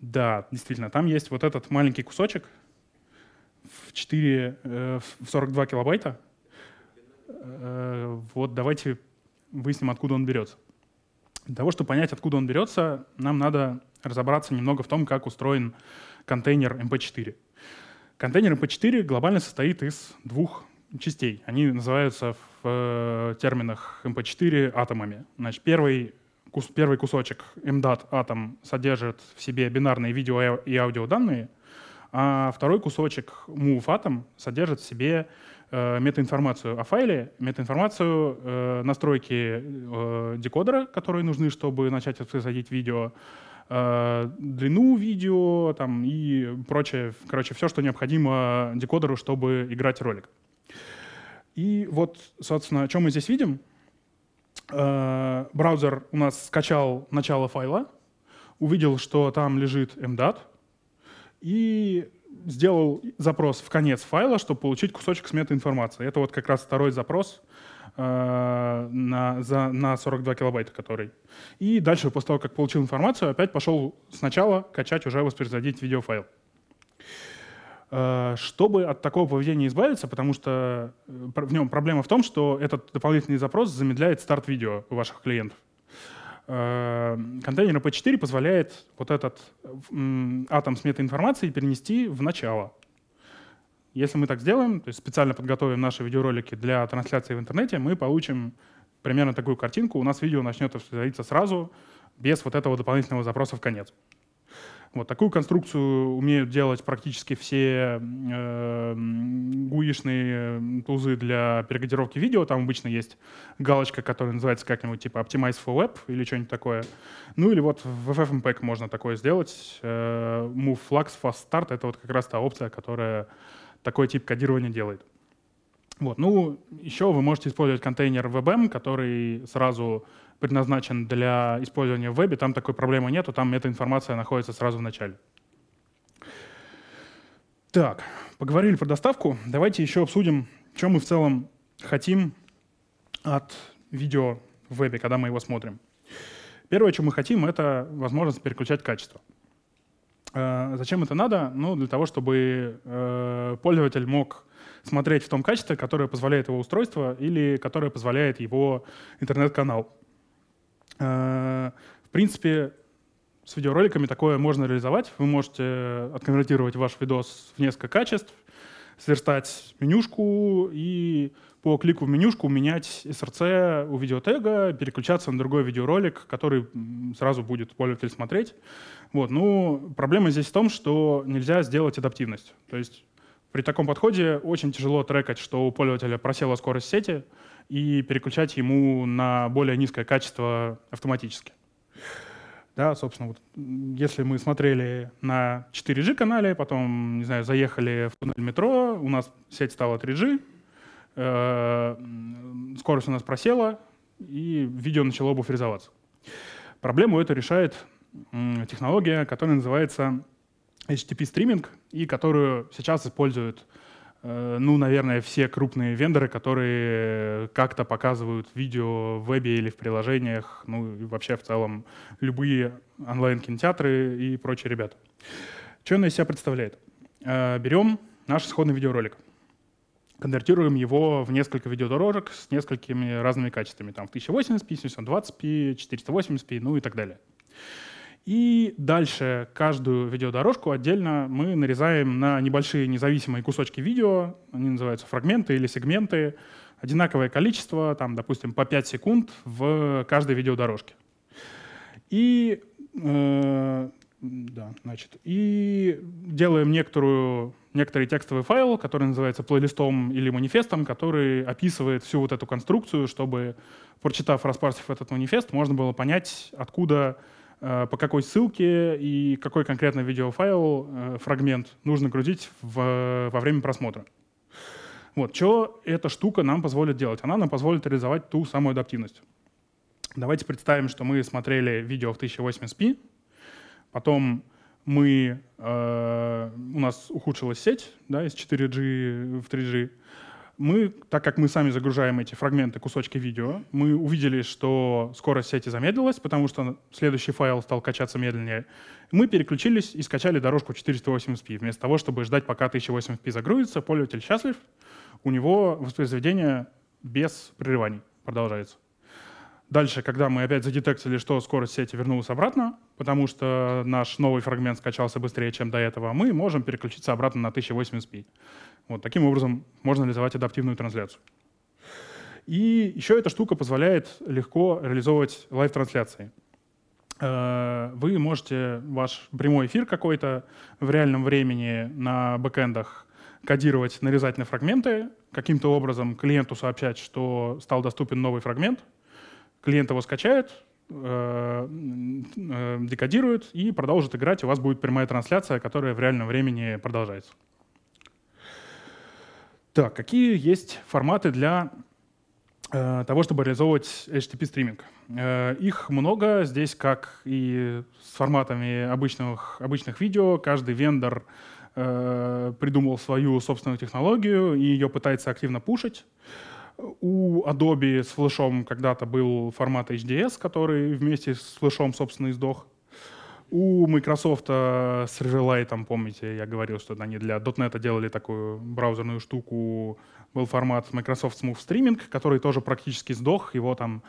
Да, действительно, там есть вот этот маленький кусочек в, 4, э, в 42 килобайта. Э, вот давайте выясним, откуда он берется. Для того, чтобы понять, откуда он берется, нам надо разобраться немного в том, как устроен контейнер MP4. Эм контейнер MP4 эм глобально состоит из двух частей. Они называются в э, терминах MP4 эм атомами. Значит, первый, кус, первый кусочек MDAT атом содержит в себе бинарные видео и аудиоданные, а второй кусочек MOVE атом содержит в себе э, метаинформацию о файле, метаинформацию э, настройки э, декодера, которые нужны, чтобы начать воспроизводить видео, Э, длину видео там, и прочее, короче, все, что необходимо декодеру, чтобы играть ролик. И вот, собственно, что мы здесь видим? Э, браузер у нас скачал начало файла, увидел, что там лежит MDAT, и сделал запрос в конец файла, чтобы получить кусочек с информации. Это вот как раз второй запрос, Э, на, за, на 42 килобайта который. И дальше, после того, как получил информацию, опять пошел сначала качать, уже воспроизводить видеофайл. Э, чтобы от такого поведения избавиться, потому что э, в нем проблема в том, что этот дополнительный запрос замедляет старт видео у ваших клиентов контейнер P4 позволяет вот этот атом с метаинформацией перенести в начало. Если мы так сделаем, то есть специально подготовим наши видеоролики для трансляции в интернете, мы получим примерно такую картинку. У нас видео начнет воспроизводиться сразу, без вот этого дополнительного запроса в конец. Вот такую конструкцию умеют делать практически все э, гуишные эм, тузы для перекодировки видео. Там обычно есть галочка, которая называется как-нибудь типа Optimize for Web или что-нибудь такое. Ну или вот в FFmpeg можно такое сделать. Э, move Flux Fast Start — это вот как раз та опция, которая такой тип кодирования делает. Вот. Ну, еще вы можете использовать контейнер WebM, который сразу предназначен для использования в вебе. Там такой проблемы нету, там эта информация находится сразу в начале. Так, поговорили про доставку. Давайте еще обсудим, что мы в целом хотим от видео в вебе, когда мы его смотрим. Первое, что мы хотим, это возможность переключать качество. Э, зачем это надо? Ну, для того, чтобы э, пользователь мог смотреть в том качестве, которое позволяет его устройство или которое позволяет его интернет-канал. Э, в принципе, с видеороликами такое можно реализовать. Вы можете отконвертировать ваш видос в несколько качеств, сверстать менюшку и по клику в менюшку менять SRC у видеотега, переключаться на другой видеоролик, который сразу будет пользователь смотреть. Вот. Ну, проблема здесь в том, что нельзя сделать адаптивность. То есть при таком подходе очень тяжело трекать, что у пользователя просела скорость сети, и переключать ему на более низкое качество автоматически. Да, собственно, вот, если мы смотрели на 4G канале, потом, не знаю, заехали в туннель метро, у нас сеть стала 3G, Э, скорость у нас просела, и видео начало буферизоваться. Проблему это решает технология, которая называется HTTP стриминг, и которую сейчас используют, э, ну, наверное, все крупные вендоры, которые как-то показывают видео в вебе или в приложениях, ну, и вообще в целом любые онлайн-кинотеатры и прочие ребята. Что она из себя представляет? Э, Берем наш исходный видеоролик конвертируем его в несколько видеодорожек с несколькими разными качествами, там в 1080p, 720p, 480p, ну и так далее. И дальше каждую видеодорожку отдельно мы нарезаем на небольшие независимые кусочки видео, они называются фрагменты или сегменты, одинаковое количество, там, допустим, по 5 секунд в каждой видеодорожке. И, э, да, значит, и делаем некоторую некоторый текстовый файл, который называется плейлистом или манифестом, который описывает всю вот эту конструкцию, чтобы, прочитав, распарсив этот манифест, можно было понять, откуда, э, по какой ссылке и какой конкретно видеофайл, э, фрагмент нужно грузить в, во время просмотра. Вот, что эта штука нам позволит делать? Она нам позволит реализовать ту самую адаптивность. Давайте представим, что мы смотрели видео в 1080p, потом мы, э, у нас ухудшилась сеть да, из 4G в 3G. Мы, так как мы сами загружаем эти фрагменты, кусочки видео, мы увидели, что скорость сети замедлилась, потому что следующий файл стал качаться медленнее. Мы переключились и скачали дорожку 480p, вместо того, чтобы ждать, пока 1080p загрузится. Пользователь счастлив, у него воспроизведение без прерываний продолжается. Дальше, когда мы опять задетектили, что скорость сети вернулась обратно, потому что наш новый фрагмент скачался быстрее, чем до этого, мы можем переключиться обратно на 1080p. Вот таким образом можно реализовать адаптивную трансляцию. И еще эта штука позволяет легко реализовывать лайв-трансляции. Э, вы можете ваш прямой эфир какой-то в реальном времени на бэкэндах кодировать, нарезать на фрагменты, каким-то образом клиенту сообщать, что стал доступен новый фрагмент — клиент его скачает, э, э, декодирует и продолжит играть, у вас будет прямая трансляция, которая в реальном времени продолжается. Так, какие есть форматы для э, того, чтобы реализовывать HTTP стриминг? их много. Здесь, как и с форматами обычных, обычных видео, каждый вендор придумал свою собственную технологию и ее пытается активно пушить. У Adobe с флешом когда-то был формат HDS, который вместе с флешом, собственно, издох. У Microsoft э, с Relight, помните, я говорил, что они для .NET делали такую браузерную штуку. Был формат Microsoft Smooth Streaming, который тоже практически сдох. Его там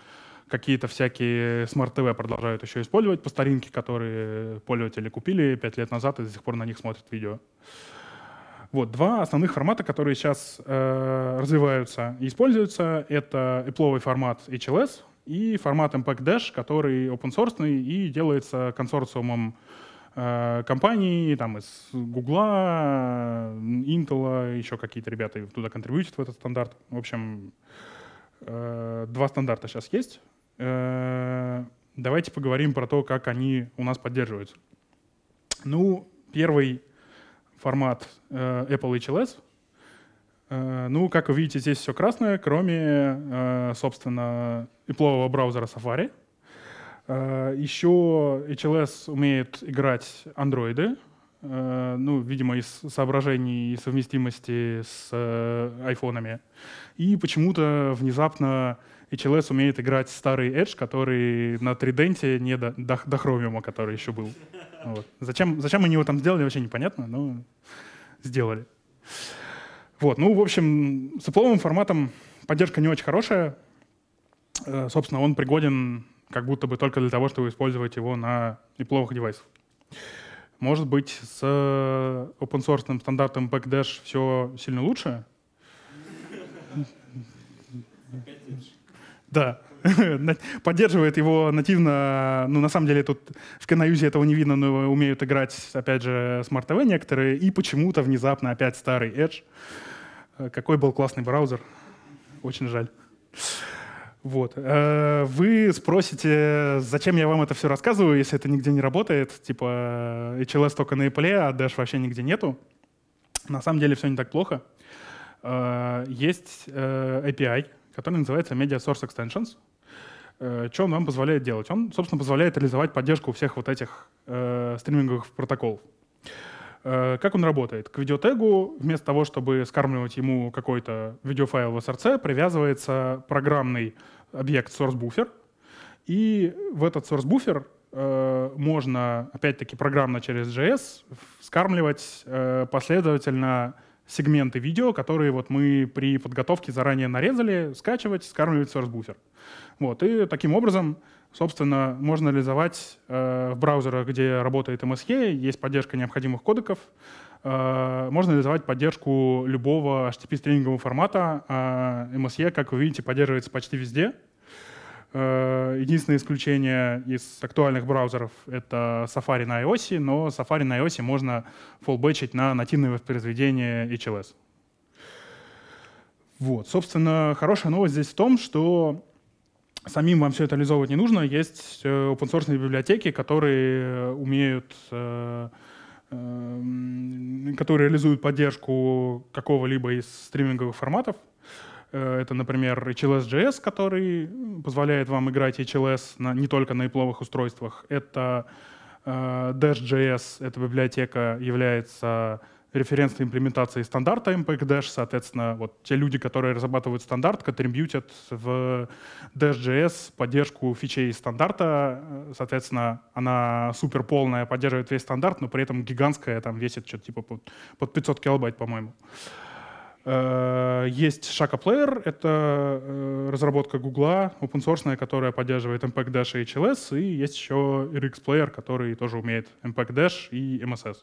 какие-то всякие смарт-ТВ продолжают еще использовать по старинке, которые пользователи купили 5 лет назад и до сих пор на них смотрят видео. Вот два основных формата, которые сейчас э, развиваются и используются, это эпловый формат HLS и формат Impact e Dash, который open source и делается консорциумом э, компаний там, из Google, Intel, еще какие-то ребята туда контрибьютят в этот стандарт. В общем, э, два стандарта сейчас есть. Э, давайте поговорим про то, как они у нас поддерживаются. Ну, первый — формат э, Apple HLS. Э, ну, как вы видите, здесь все красное, кроме, э, собственно, Apple браузера Safari. Э, еще HLS умеет играть андроиды, э, ну, видимо, из соображений и совместимости с э, айфонами. И почему-то внезапно HLS умеет играть старый Edge, который на триденте не до, до, до Chromium, который еще был. Вот. Зачем, зачем они его там сделали, вообще непонятно, но сделали. Вот, ну, в общем, с Apple форматом поддержка не очень хорошая. Э, собственно, он пригоден как будто бы только для того, чтобы использовать его на неплохих девайсах. Может быть, с open source стандартом Backdash все сильно лучше? Да, поддерживает его нативно, ну, на самом деле, тут в Канаюзе этого не видно, но умеют играть, опять же, Smart TV некоторые, и почему-то внезапно опять старый Edge. Э, какой был классный браузер. Очень жаль. Вот. Э, вы спросите, зачем я вам это все рассказываю, если это нигде не работает, типа э, HLS только на Apple, а Dash вообще нигде нету. На самом деле все не так плохо. Есть API, который называется Media Source Extensions. Э, Что он нам позволяет делать? Он, собственно, позволяет реализовать поддержку всех вот этих э, стриминговых протоколов. Э, как он работает? К видеотегу вместо того, чтобы скармливать ему какой-то видеофайл в SRC, привязывается программный объект source buffer, и в этот source buffer э, можно, опять-таки, программно через JS скармливать э, последовательно сегменты видео, которые вот мы при подготовке заранее нарезали, скачивать, скармливать в source Вот, и таким образом, собственно, можно реализовать э, в браузерах, где работает MSE, есть поддержка необходимых кодеков, э, можно реализовать поддержку любого HTTP-стрингового формата. Э, а MSE, как вы видите, поддерживается почти везде — Э, единственное исключение из актуальных браузеров — это Safari на iOS, но Safari на iOS можно фоллбэчить на нативное воспроизведение HLS. Вот. Собственно, хорошая новость здесь в том, что самим вам все это реализовывать не нужно. Есть э, open-source библиотеки, которые э, умеют эм, которые реализуют поддержку какого-либо из стриминговых форматов. Э, это, например, HLS.js, который позволяет вам играть HLS на, не только на ипловых устройствах. Это э, Dash.js, эта библиотека является референсной имплементацией стандарта MPEG Dash. Соответственно, вот те люди, которые разрабатывают стандарт, контрибьютят в Dash.js поддержку фичей стандарта. Э, соответственно, она супер полная, поддерживает весь стандарт, но при этом гигантская, там весит что-то типа под 500 килобайт, по-моему. Uh, Э, есть Shaka Player, это э, разработка Гугла, open source, которая поддерживает MPEG Dash и HLS, и есть еще RX Player, который тоже умеет MPEG Dash и MSS.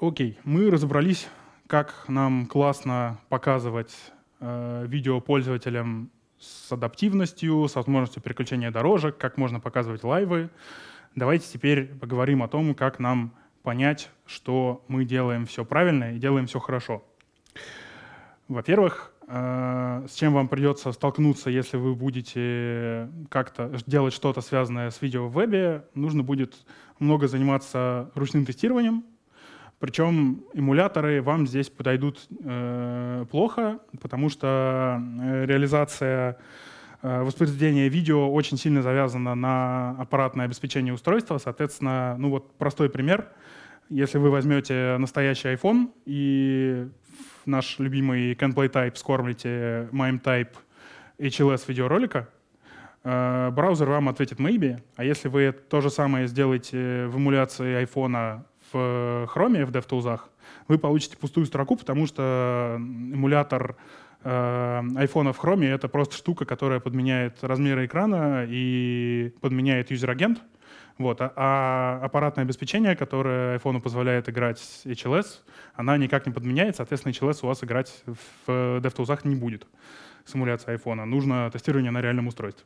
Окей, мы разобрались, как нам классно показывать э, видео пользователям с адаптивностью, с возможностью переключения дорожек, как можно показывать лайвы. Давайте теперь поговорим о том, как нам понять, что мы делаем все правильно и делаем все хорошо. Во-первых, э, с чем вам придется столкнуться, если вы будете как-то делать что-то связанное с видео в вебе, нужно будет много заниматься ручным тестированием. Причем эмуляторы вам здесь подойдут э, плохо, потому что э, реализация Э, воспроизведение видео очень сильно завязано на аппаратное обеспечение устройства. Соответственно, ну вот простой пример. Если вы возьмете настоящий iPhone и наш любимый CanPlay Type скормите MIME Type HLS видеоролика, э, браузер вам ответит maybe, а если вы то же самое сделаете в эмуляции iPhone в Chrome, в DevTools, вы получите пустую строку, потому что эмулятор iPhone э, в Chrome это просто штука, которая подменяет размеры экрана и подменяет юзер-агент. Вот. А, а аппаратное обеспечение, которое iPhone позволяет играть с HLS, она никак не подменяется, соответственно, HLS у вас играть в DevTools не будет. Симуляция iPhone. Нужно тестирование на реальном устройстве.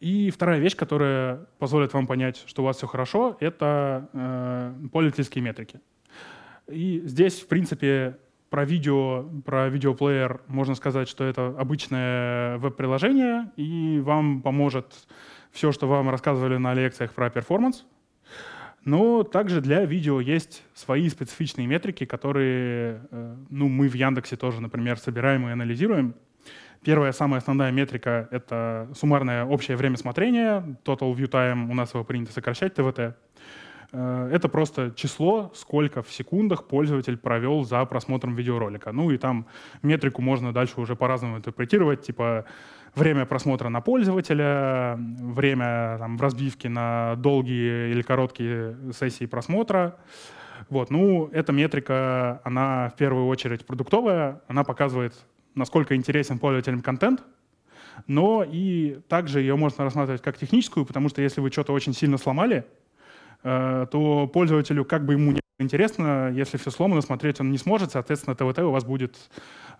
И вторая вещь, которая позволит вам понять, что у вас все хорошо, это э, пользовательские метрики. И здесь, в принципе, про видео, про видеоплеер можно сказать, что это обычное веб-приложение, и вам поможет все, что вам рассказывали на лекциях про перформанс. Но также для видео есть свои специфичные метрики, которые э, ну, мы в Яндексе тоже, например, собираем и анализируем. Первая, самая основная метрика — это суммарное общее время смотрения. Total View Time у нас его принято сокращать, ТВТ. Э, это просто число, сколько в секундах пользователь провел за просмотром видеоролика. Ну и там метрику можно дальше уже по-разному интерпретировать, типа время просмотра на пользователя, время там, в разбивке на долгие или короткие сессии просмотра. Вот, ну, эта метрика, она в первую очередь продуктовая, она показывает, насколько интересен пользователям контент, но и также ее можно рассматривать как техническую, потому что если вы что-то очень сильно сломали, Э, то пользователю, как бы ему не интересно, если все сломано, смотреть он не сможет, соответственно, ТВТ у вас будет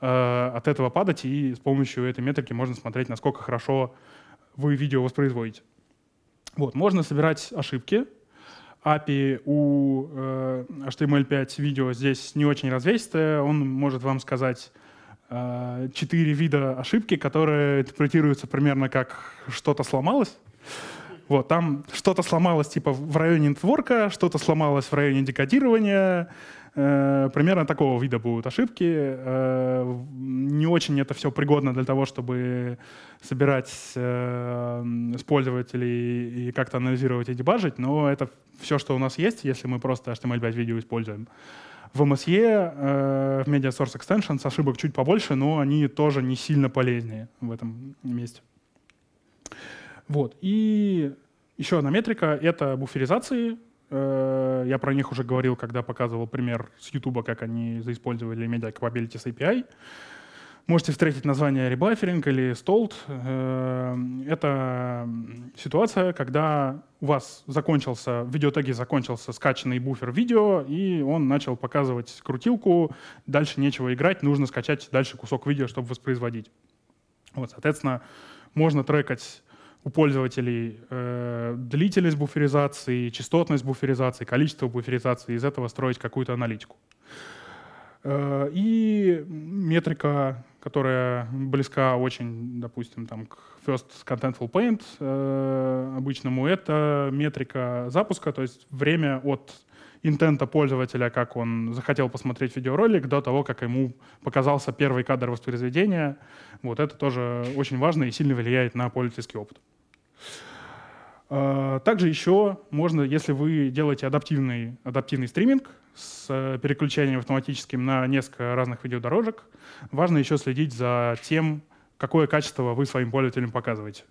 э, от этого падать, и с помощью этой метрики можно смотреть, насколько хорошо вы видео воспроизводите. Вот, можно собирать ошибки. API у HTML5 э, эм видео здесь не очень развесистое. Он может вам сказать, четыре вида ошибки, которые интерпретируются примерно как что-то сломалось. Вот, там что-то сломалось типа в районе нетворка, что-то сломалось в районе декодирования, э, примерно такого вида будут ошибки. Э, не очень это все пригодно для того, чтобы собирать с э, пользователей и как-то анализировать и дебажить, но это все, что у нас есть, если мы просто HTML5 видео используем. В MSE, в Media Source Extensions ошибок чуть побольше, но они тоже не сильно полезнее в этом месте. Вот. И еще одна метрика — это буферизации. Э, я про них уже говорил, когда показывал пример с YouTube, как они заиспользовали Media Capabilities API. Можете встретить название rebuffering или столт. Э, это ситуация, когда у вас закончился, в видеотеге закончился скачанный буфер видео, и он начал показывать крутилку, дальше нечего играть, нужно скачать дальше кусок видео, чтобы воспроизводить. Вот, соответственно, можно трекать у пользователей э, длительность буферизации, частотность буферизации, количество буферизации, из этого строить какую-то аналитику. Э, и метрика, которая близка очень, допустим, там, к First Contentful Paint э, обычному, это метрика запуска, то есть время от интента пользователя, как он захотел посмотреть видеоролик, до того, как ему показался первый кадр воспроизведения. Вот это тоже очень важно и сильно влияет на пользовательский опыт. А, также еще можно, если вы делаете адаптивный, адаптивный стриминг с э, переключением автоматическим на несколько разных видеодорожек, важно еще следить за тем, какое качество вы своим пользователям показываете.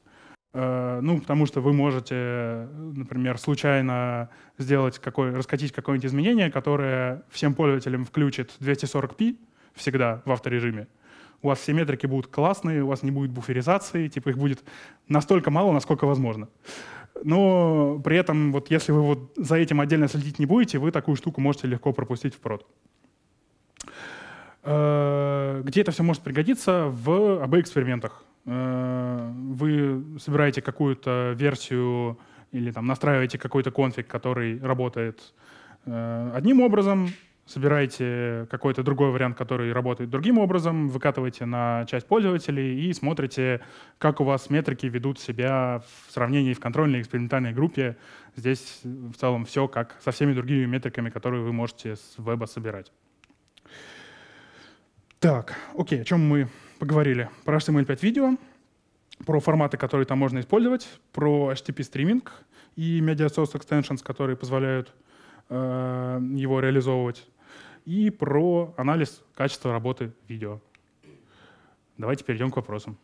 Э, ну, потому что вы можете, например, случайно сделать какой, раскатить какое-нибудь изменение, которое всем пользователям включит 240p всегда в авторежиме. У вас все метрики будут классные, у вас не будет буферизации, типа их будет настолько мало, насколько возможно. Но при этом, вот если вы вот за этим отдельно следить не будете, вы такую штуку можете легко пропустить в прод. Э, где это все может пригодиться? В АБ-экспериментах Э, вы собираете какую-то версию или там настраиваете какой-то конфиг, который работает э, одним образом, собираете какой-то другой вариант, который работает другим образом, выкатываете на часть пользователей и смотрите, как у вас метрики ведут себя в сравнении в контрольной экспериментальной группе. Здесь в целом все как со всеми другими метриками, которые вы можете с веба собирать. Так, окей, о чем мы поговорили про HTML5 видео, про форматы, которые там можно использовать, про HTTP стриминг и Media Source Extensions, которые позволяют э, его реализовывать, и про анализ качества работы видео. Давайте перейдем к вопросам.